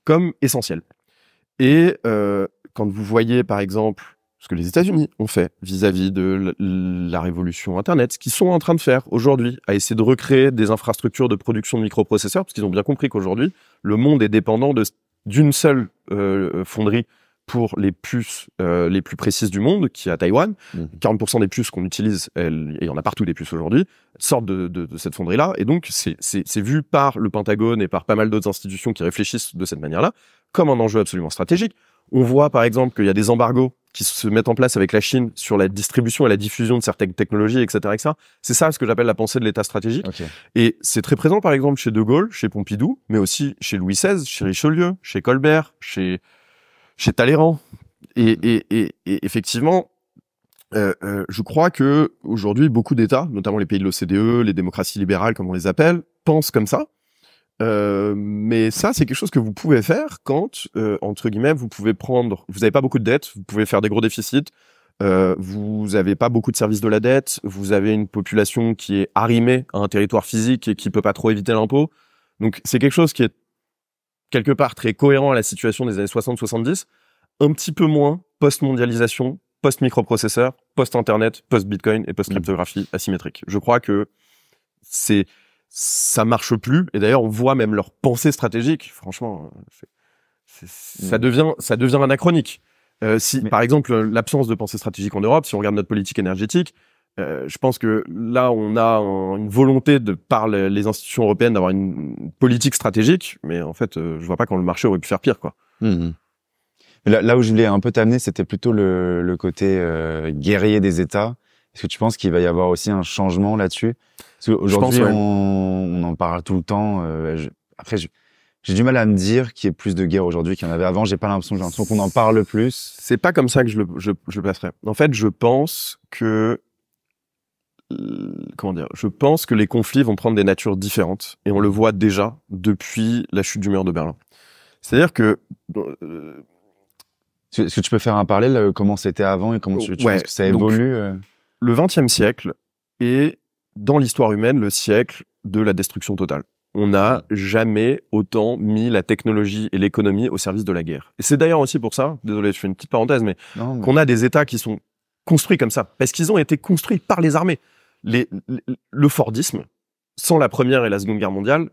comme essentielle. Et euh, quand vous voyez, par exemple, ce que les États-Unis ont fait vis-à-vis de la révolution Internet, ce qu'ils sont en train de faire aujourd'hui, à essayer de recréer des infrastructures de production de microprocesseurs, parce qu'ils ont bien compris qu'aujourd'hui, le monde est dépendant d'une seule euh, fonderie pour les puces les plus précises du monde, qui est à Taïwan. 40% mmh. des puces qu'on utilise, et il y en a partout des puces aujourd'hui, sorte de, cette fonderie-là. Et donc, c'est vu par le Pentagone et par pas mal d'autres institutions qui réfléchissent de cette manière-là comme un enjeu absolument stratégique. On voit par exemple qu'il y a des embargos qui se mettent en place avec la Chine sur la distribution et la diffusion de certaines technologies, etc. etc. C'est ça ce que j'appelle la pensée de l'État stratégique. Et c'est très présent par exemple chez De Gaulle, chez Pompidou, mais aussi chez Louis XVI, chez Richelieu, chez Colbert, chez, chez Talleyrand. Et, et, et, et effectivement, euh, euh, je crois que aujourd'hui, beaucoup d'États, notamment les pays de l'OCDE, les démocraties libérales, comme on les appelle, pensent comme ça. Euh, mais ça, c'est quelque chose que vous pouvez faire quand, entre guillemets, vous pouvez prendre, vous n'avez pas beaucoup de dettes, vous pouvez faire des gros déficits, vous n'avez pas beaucoup de services de la dette, vous avez une population qui est arrimée à un territoire physique et qui peut pas trop éviter l'impôt. Donc c'est quelque chose qui est quelque part très cohérent à la situation des années 60-70, un petit peu moins post-mondialisation, post-microprocesseur, post-internet, post-bitcoin et post-cryptographie mm. asymétrique. Je crois que c'est ça marche plus. Et d'ailleurs, on voit même leur pensée stratégique. Franchement, ça mm. devient ça devient anachronique. Euh, si, par exemple, l'absence de pensée stratégique en Europe, si on regarde notre politique énergétique, euh, je pense que là, on a une volonté de par les institutions européennes d'avoir une politique stratégique, mais en fait, je euh, je vois pas quand le marché aurait pu faire pire, quoi. Mm, Là, où je voulais un peu t'amener, c'était plutôt le, côté euh, guerrier des États. Est-ce que tu penses qu'il va y avoir aussi un changement là-dessus Aujourd'hui, qu'aujourd'hui, on, en parle tout le temps. Euh, après, j'ai du mal à me dire qu'il y ait plus de guerre aujourd'hui qu'il y en avait avant. J'ai pas l'impression, qu'on en parle plus. C'est pas comme ça que je le, je, En fait, je pense que euh, comment dire, je pense que les conflits vont prendre des natures différentes et on le voit déjà depuis la chute du mur de Berlin. C'est-à-dire que est-ce que tu peux faire un parallèle euh, comment c'était avant et comment tu, penses que ça évolue euh? le Le XXe siècle est dans l'histoire humaine le siècle de la destruction totale. On n'a jamais autant mis la technologie et l'économie au service de la guerre. Et c'est d'ailleurs aussi pour ça, désolé, je fais une petite parenthèse, mais qu'on a des États qui sont construits comme ça, parce qu'ils ont été construits par les armées. le Fordisme, sans la Première et la Seconde Guerre mondiale,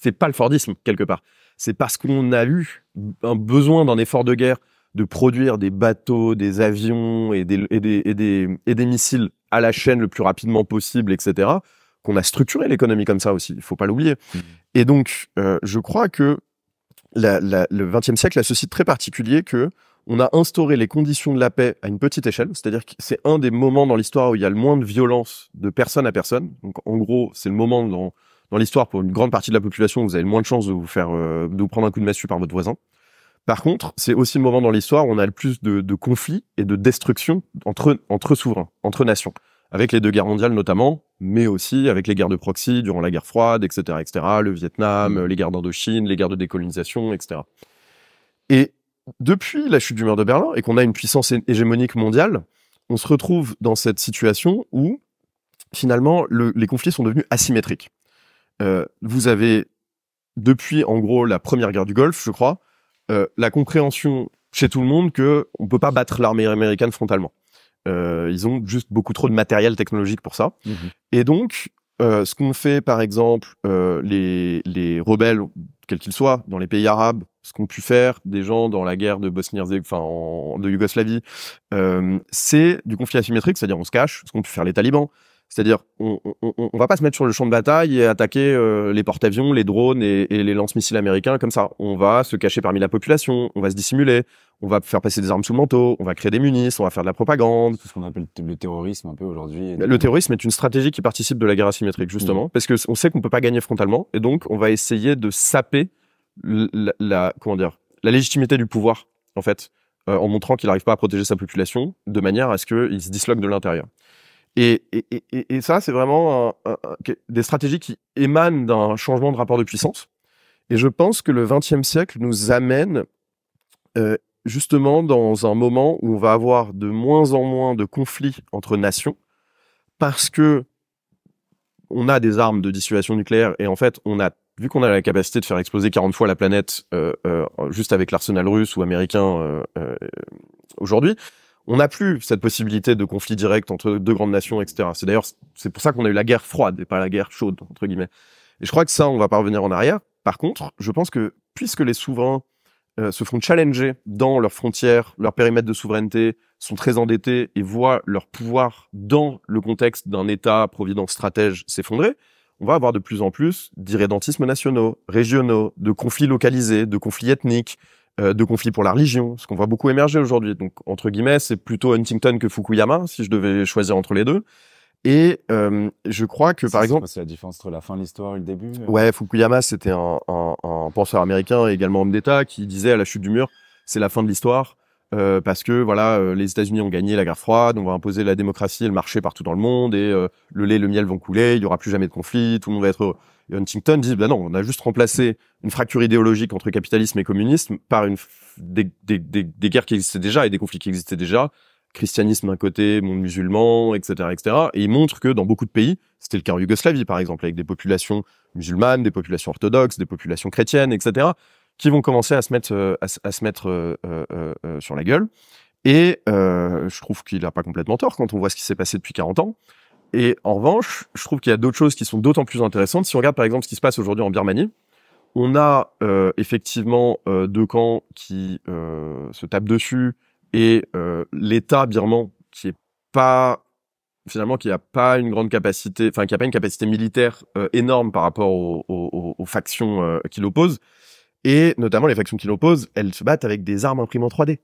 c'est pas le Fordisme quelque part c'est parce qu'on a eu un besoin d'un effort de guerre de produire des bateaux, des avions et des, missiles à la chaîne le plus rapidement possible, etc., qu'on a structuré l'économie comme ça aussi. Il faut pas l'oublier. Mmh. Et donc, euh, je crois que le XXe siècle a ceci de très particulier que on a instauré les conditions de la paix à une petite échelle, c'est-à-dire que c'est un des moments dans l'histoire où il y a le moins de violence de personne à personne. Donc, en gros, c'est le moment dans dans l'histoire, pour une grande partie de la population, vous avez moins de chances de vous faire, euh, de prendre un coup de massue par votre voisin. Par contre, c'est aussi le moment dans l'histoire où on a le plus de, conflits et de destruction entre, entre souverains, entre nations. Avec les deux guerres mondiales notamment, mais aussi avec les guerres de proxy durant la guerre froide, etc., etc., le Vietnam, mm. les guerres d'Indochine, les guerres de décolonisation, etc. Et depuis la chute du mur de Berlin et qu'on a une puissance hégémonique mondiale, on se retrouve dans cette situation où finalement les conflits sont devenus asymétriques. Euh, vous avez depuis en gros la première guerre du Golfe, je crois, euh, la compréhension chez tout le monde que on peut pas battre l'armée américaine frontalement. Euh, ils ont juste beaucoup trop de matériel technologique pour ça. Mhm. Et donc, ce qu'on fait, par exemple, les, rebelles, quels qu'ils soient, dans les pays arabes, ce qu'ont pu faire des gens dans la guerre de Bosnie-Herzégovine, enfin, de Yougoslavie, c'est du conflit asymétrique, c'est-à-dire on se cache, ce qu'ont pu faire les talibans, c'est-à-dire, on, on, va pas se mettre sur le champ de bataille et attaquer euh, les porte-avions, les drones et, les lance-missiles américains comme ça. On va se cacher parmi la population, on va se dissimuler, on va faire passer des armes sous le manteau, on va créer des munis, on va faire de la propagande. tout ce qu'on appelle le terrorisme un peu aujourd'hui. Le terrorisme est une stratégie qui participe de la guerre asymétrique justement, mmh. parce que on sait qu'on peut pas gagner frontalement, et donc on va essayer de saper la, comment dire la légitimité du pouvoir en fait, euh, en montrant qu'il n'arrive pas à protéger sa population de manière à ce qu'il se disloque de l'intérieur. Et, ça, c'est vraiment des stratégies qui émanent d'un changement de rapport de puissance. Et je pense que le XXe siècle nous amène euh, justement dans un moment où on va avoir de moins en moins de conflits entre nations parce que on a des armes de dissuasion nucléaire et en fait on a vu qu'on a la capacité de faire exploser 40 fois la planète euh, euh, juste avec l'arsenal russe ou américain aujourd'hui on n'a plus cette possibilité de conflit direct entre deux grandes nations, etc. C'est d'ailleurs, c'est pour ça qu'on a eu la guerre froide et pas la guerre chaude, entre guillemets. Et je crois que ça, on va pas revenir en arrière. Par contre, je pense que puisque les souverains euh, se font challenger dans leurs frontières, leurs périmètre de souveraineté, sont très endettés et voient leur pouvoir dans le contexte d'un État providence stratège s'effondrer, on va avoir de plus en plus d'irrédentismes nationaux, régionaux, de conflits localisés, de conflits ethniques, euh, de conflits pour la religion, ce qu'on voit beaucoup émerger aujourd'hui. Donc, entre guillemets, c'est plutôt Huntington que Fukuyama, si je devais choisir entre les deux. Et euh, je crois que, par exemple... C'est la différence entre la fin de l'histoire et le début euh Ouais, Fukuyama, c'était un, penseur américain et également homme d'État qui disait à la chute du mur, c'est la fin de l'histoire, parce que voilà, les États-Unis ont gagné la guerre froide, on va imposer la démocratie et le marché partout dans le monde, et le lait et le miel vont couler, il n'y aura plus jamais de conflit, tout le monde va être Huntington dit, ben non, on a juste remplacé une fracture idéologique entre capitalisme et communisme par des, guerres qui existaient déjà et des conflits qui existaient déjà, christianisme d'un côté, monde musulman, etc., etc. Et il montre que dans beaucoup de pays, c'était le cas en Yougoslavie par exemple, avec des populations musulmanes, des populations orthodoxes, des populations chrétiennes, etc., qui vont commencer à se mettre, euh, à, se mettre euh, euh, sur la gueule. Et je trouve qu'il n'a pas complètement tort quand on voit ce qui s'est passé depuis 40 ans. Et en revanche, je trouve qu'il y a d'autres choses qui sont d'autant plus intéressantes. Si on regarde par exemple ce qui se passe aujourd'hui en Birmanie, on a euh, effectivement euh, deux camps qui euh, se tapent dessus et l'État birman qui est pas finalement qui a pas une grande capacité, enfin qui a pas une capacité militaire énorme par rapport aux, aux, aux factions qui l'opposent et notamment les factions qui l'opposent, elles se battent avec des armes imprimantes 3D.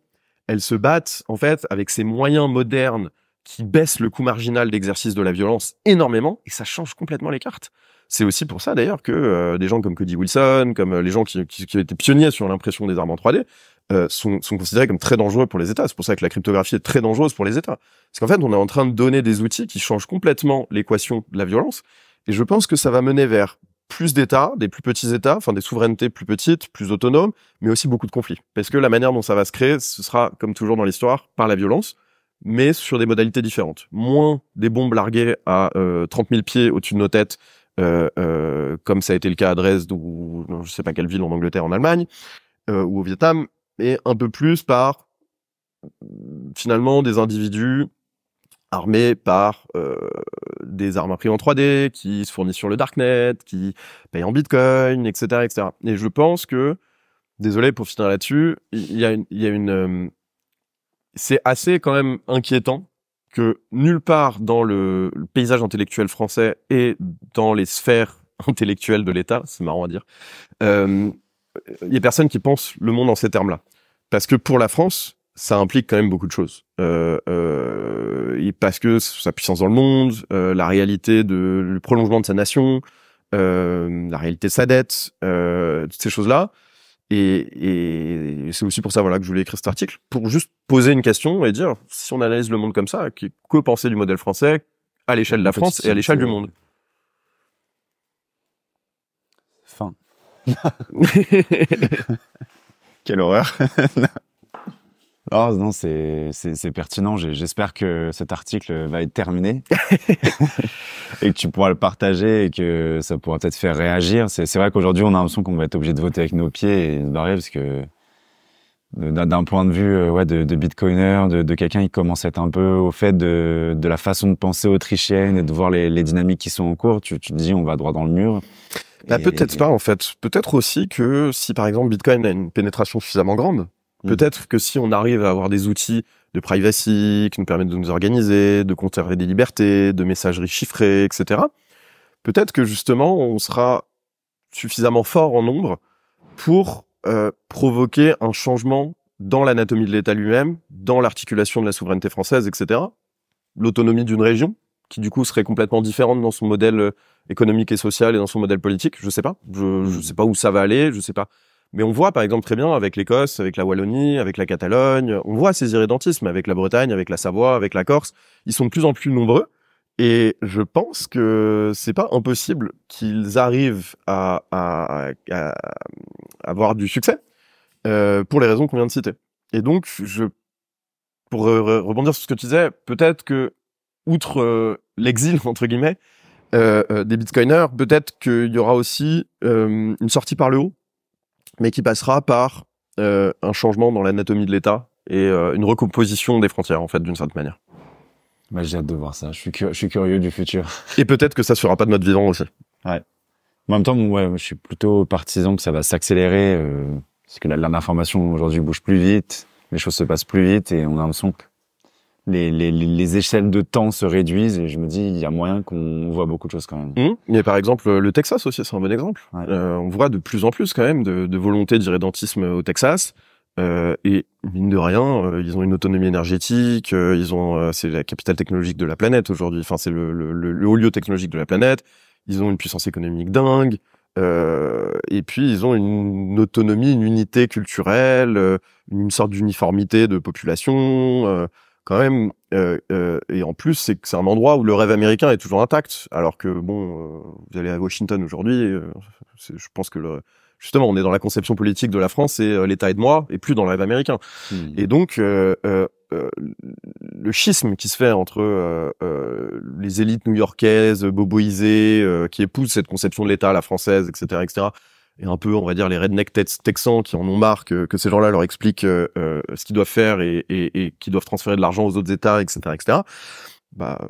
Elles se battent en fait avec ces moyens modernes qui baisse le coût marginal d'exercice de la violence énormément et ça change complètement les cartes. C'est aussi pour ça d'ailleurs que euh, des gens comme Cody Wilson, comme euh, les gens qui, qui, été étaient pionniers sur l'impression des armes en 3D, euh, sont, sont, considérés comme très dangereux pour les États. C'est pour ça que la cryptographie est très dangereuse pour les États. Parce qu'en fait, on est en train de donner des outils qui changent complètement l'équation de la violence. Et je pense que ça va mener vers plus d'États, des plus petits États, enfin des souverainetés plus petites, plus autonomes, mais aussi beaucoup de conflits. Parce que la manière dont ça va se créer, ce sera, comme toujours dans l'histoire, par la violence mais sur des modalités différentes. Moins des bombes larguées à 30 euh, 000 pieds au-dessus de nos têtes, euh, euh, comme ça a été le cas à Dresde ou je sais pas quelle ville en Angleterre, en Allemagne ou au Vietnam, et un peu plus par finalement des individus armés par des armes imprimées en 3D qui se fournissent sur le darknet, qui payent en bitcoin, etc., etc. Et je pense que, désolé pour finir là-dessus, il y y a une c'est assez quand même inquiétant que nulle part dans le, paysage intellectuel français et dans les sphères intellectuelles de l'État, c'est marrant à dire, euh, il n'y y a personne qui pense le monde en ces termes-là. Parce que pour la France, ça implique quand même beaucoup de choses. Euh, euh, parce que sa puissance dans le monde, la réalité de le prolongement de sa nation, la réalité de sa dette, toutes ces choses-là, et, c'est aussi pour ça voilà, que je voulais écrire cet article, pour juste poser une question et dire, si on analyse le monde comme ça, que penser du modèle français à l'échelle de la France et à l'échelle du monde Fin. Quelle horreur Oh non, c'est pertinent. J'espère que cet article va être terminé et que tu pourras le partager et que ça pourra peut-être faire réagir. C'est vrai qu'aujourd'hui, on a l'impression qu'on va être obligé de voter avec nos pieds et de barrer parce que d'un point de vue euh, de, de bitcoiner, de, quelqu'un qui commence à être un peu au fait de, la façon de penser autrichienne et de voir les, dynamiques qui sont en cours, tu, tu te dis on va droit dans le mur. Bah, peut-être pas en fait. Peut-être aussi que si par exemple Bitcoin a une pénétration suffisamment grande, Mm. Peut-être que si on arrive à avoir des outils de privacy qui nous permettent de nous organiser, de conserver des libertés, de messagerie chiffrée, etc., peut-être que justement on sera suffisamment fort en nombre pour euh, provoquer un changement dans l'anatomie de l'État lui-même, dans l'articulation de la souveraineté française, etc. L'autonomie d'une région, qui du coup serait complètement différente dans son modèle euh, économique et social et dans son modèle politique. Je sais pas. Je, ne mm. sais pas où ça va aller. Je sais pas mais on voit par exemple très bien avec l'Écosse, avec la Wallonie, avec la Catalogne, on voit ces irrédentismes avec la Bretagne, avec la Savoie, avec la Corse. Ils sont de plus en plus nombreux. Et je pense que c'est pas impossible qu'ils arrivent à, à, à, avoir du succès euh, pour les raisons qu'on vient de citer. Et donc, je, pour rebondir sur ce que tu disais, peut-être que, outre euh, l'exil, entre guillemets, euh, euh, des bitcoiners, peut-être qu'il y aura aussi euh, une sortie par le haut mais qui passera par euh, un changement dans l'anatomie de l'État et euh, une recomposition des frontières, en fait, d'une certaine manière. Bah, j'ai hâte de voir ça. Je suis, curieux du futur. et peut-être que ça ne sera pas de notre vivant aussi. Ouais. En même temps, ouais, je suis plutôt partisan que ça va s'accélérer, euh, parce que l'information aujourd'hui bouge plus vite, les choses se passent plus vite et on a l'impression que les, échelles de temps se réduisent et je me dis, il y a moyen qu'on voit beaucoup de choses quand même. Mmh. Mais par exemple, le Texas aussi, c'est un bon exemple. Euh, on voit de plus en plus quand même de, de volonté d'irrédentisme au Texas. Euh, et mine de rien, euh, ils ont une autonomie énergétique, ils ont, c'est la capitale technologique de la planète aujourd'hui. Enfin, c'est le, le, haut lieu technologique de la planète. Ils ont une puissance économique dingue. et puis ils ont une, une autonomie, une unité culturelle, une sorte d'uniformité de population quand même. Euh, euh, et en plus, c'est que c'est un endroit où le rêve américain est toujours intact. Alors que bon, euh, vous allez à Washington aujourd'hui, euh, je pense que le, justement, on est dans la conception politique de la France et l'État est de moi, et plus dans le rêve américain. Hmm. Et donc, le schisme qui se fait entre les élites new-yorkaises, boboisées, qui épousent cette conception de l'État la française, etc., etc., et un peu, on va dire, les redneck texans qui en ont marre que, ces gens-là leur expliquent euh, euh, ce qu'ils doivent faire et, et, qu'ils doivent transférer de l'argent aux autres États, etc., etc. Bah,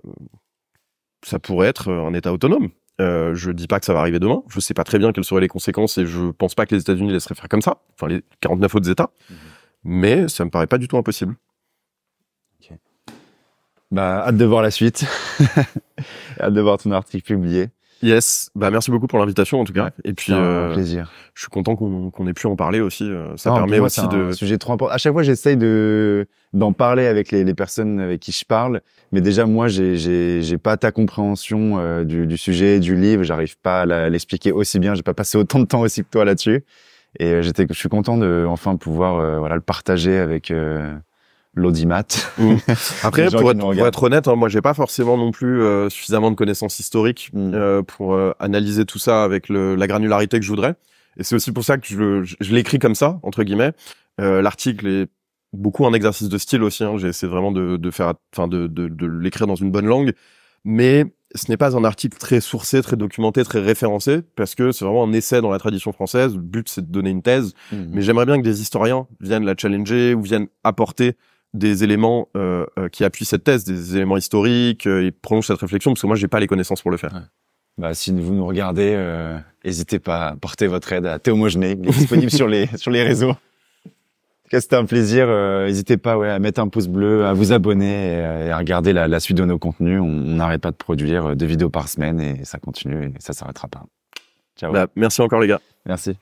ça pourrait être euh, un État autonome. Euh, je dis pas que ça va arriver demain. Je sais pas très bien quelles seraient les conséquences et je pense pas que les États-Unis laisseraient faire comme ça. Enfin, les 49 autres États. Mhm. Mais ça me paraît pas du tout impossible. Bah, hâte de voir la suite. hâte de voir ton article publié. Yes, bah merci beaucoup pour l'invitation en tout cas. et puis, euh, plaisir. Je suis content qu'on ait pu en parler aussi. Euh, ça permet aussi de. sujet trop important. À chaque fois, j'essaye de d'en parler avec les, personnes avec qui je parle, mais déjà moi, j'ai j'ai pas ta compréhension euh, du, sujet, du livre. J'arrive pas à l'expliquer aussi bien. J'ai pas passé autant de temps aussi que toi là-dessus. Et euh, j'étais, je suis content de enfin pouvoir voilà le partager avec l'audimat. Mmh. Après, pour être, honnête, hein, moi, j'ai pas forcément non plus euh, suffisamment de connaissances historiques mmh. euh, pour euh, analyser tout ça avec le, la granularité que je voudrais. Et c'est aussi pour ça que je, je, l'écris comme ça, entre guillemets. L'article est beaucoup un exercice de style aussi. Hein. J'ai essayé vraiment de, de faire, enfin, de, de, de l'écrire dans une bonne langue, mais ce n'est pas un article très sourcé, très documenté, très référencé, parce que c'est vraiment un essai dans la tradition française. Le but, c'est de donner une thèse. Mmh. Mais j'aimerais bien que des historiens viennent la challenger ou viennent apporter des éléments euh, euh, qui appuient cette thèse, des éléments historiques et euh, prolongent cette réflexion parce que moi j'ai pas les connaissances pour le faire. Bah, si vous nous regardez, n'hésitez pas à porter votre aide à Théo Il est disponible sur les sur les réseaux. cas c'était un plaisir. n'hésitez pas à mettre un pouce bleu, à vous abonner et, à regarder la, suite de nos contenus. On n'arrête pas de produire deux vidéos par semaine et ça continue et ça s'arrêtera pas. Ciao. Bah, merci encore les gars. Merci.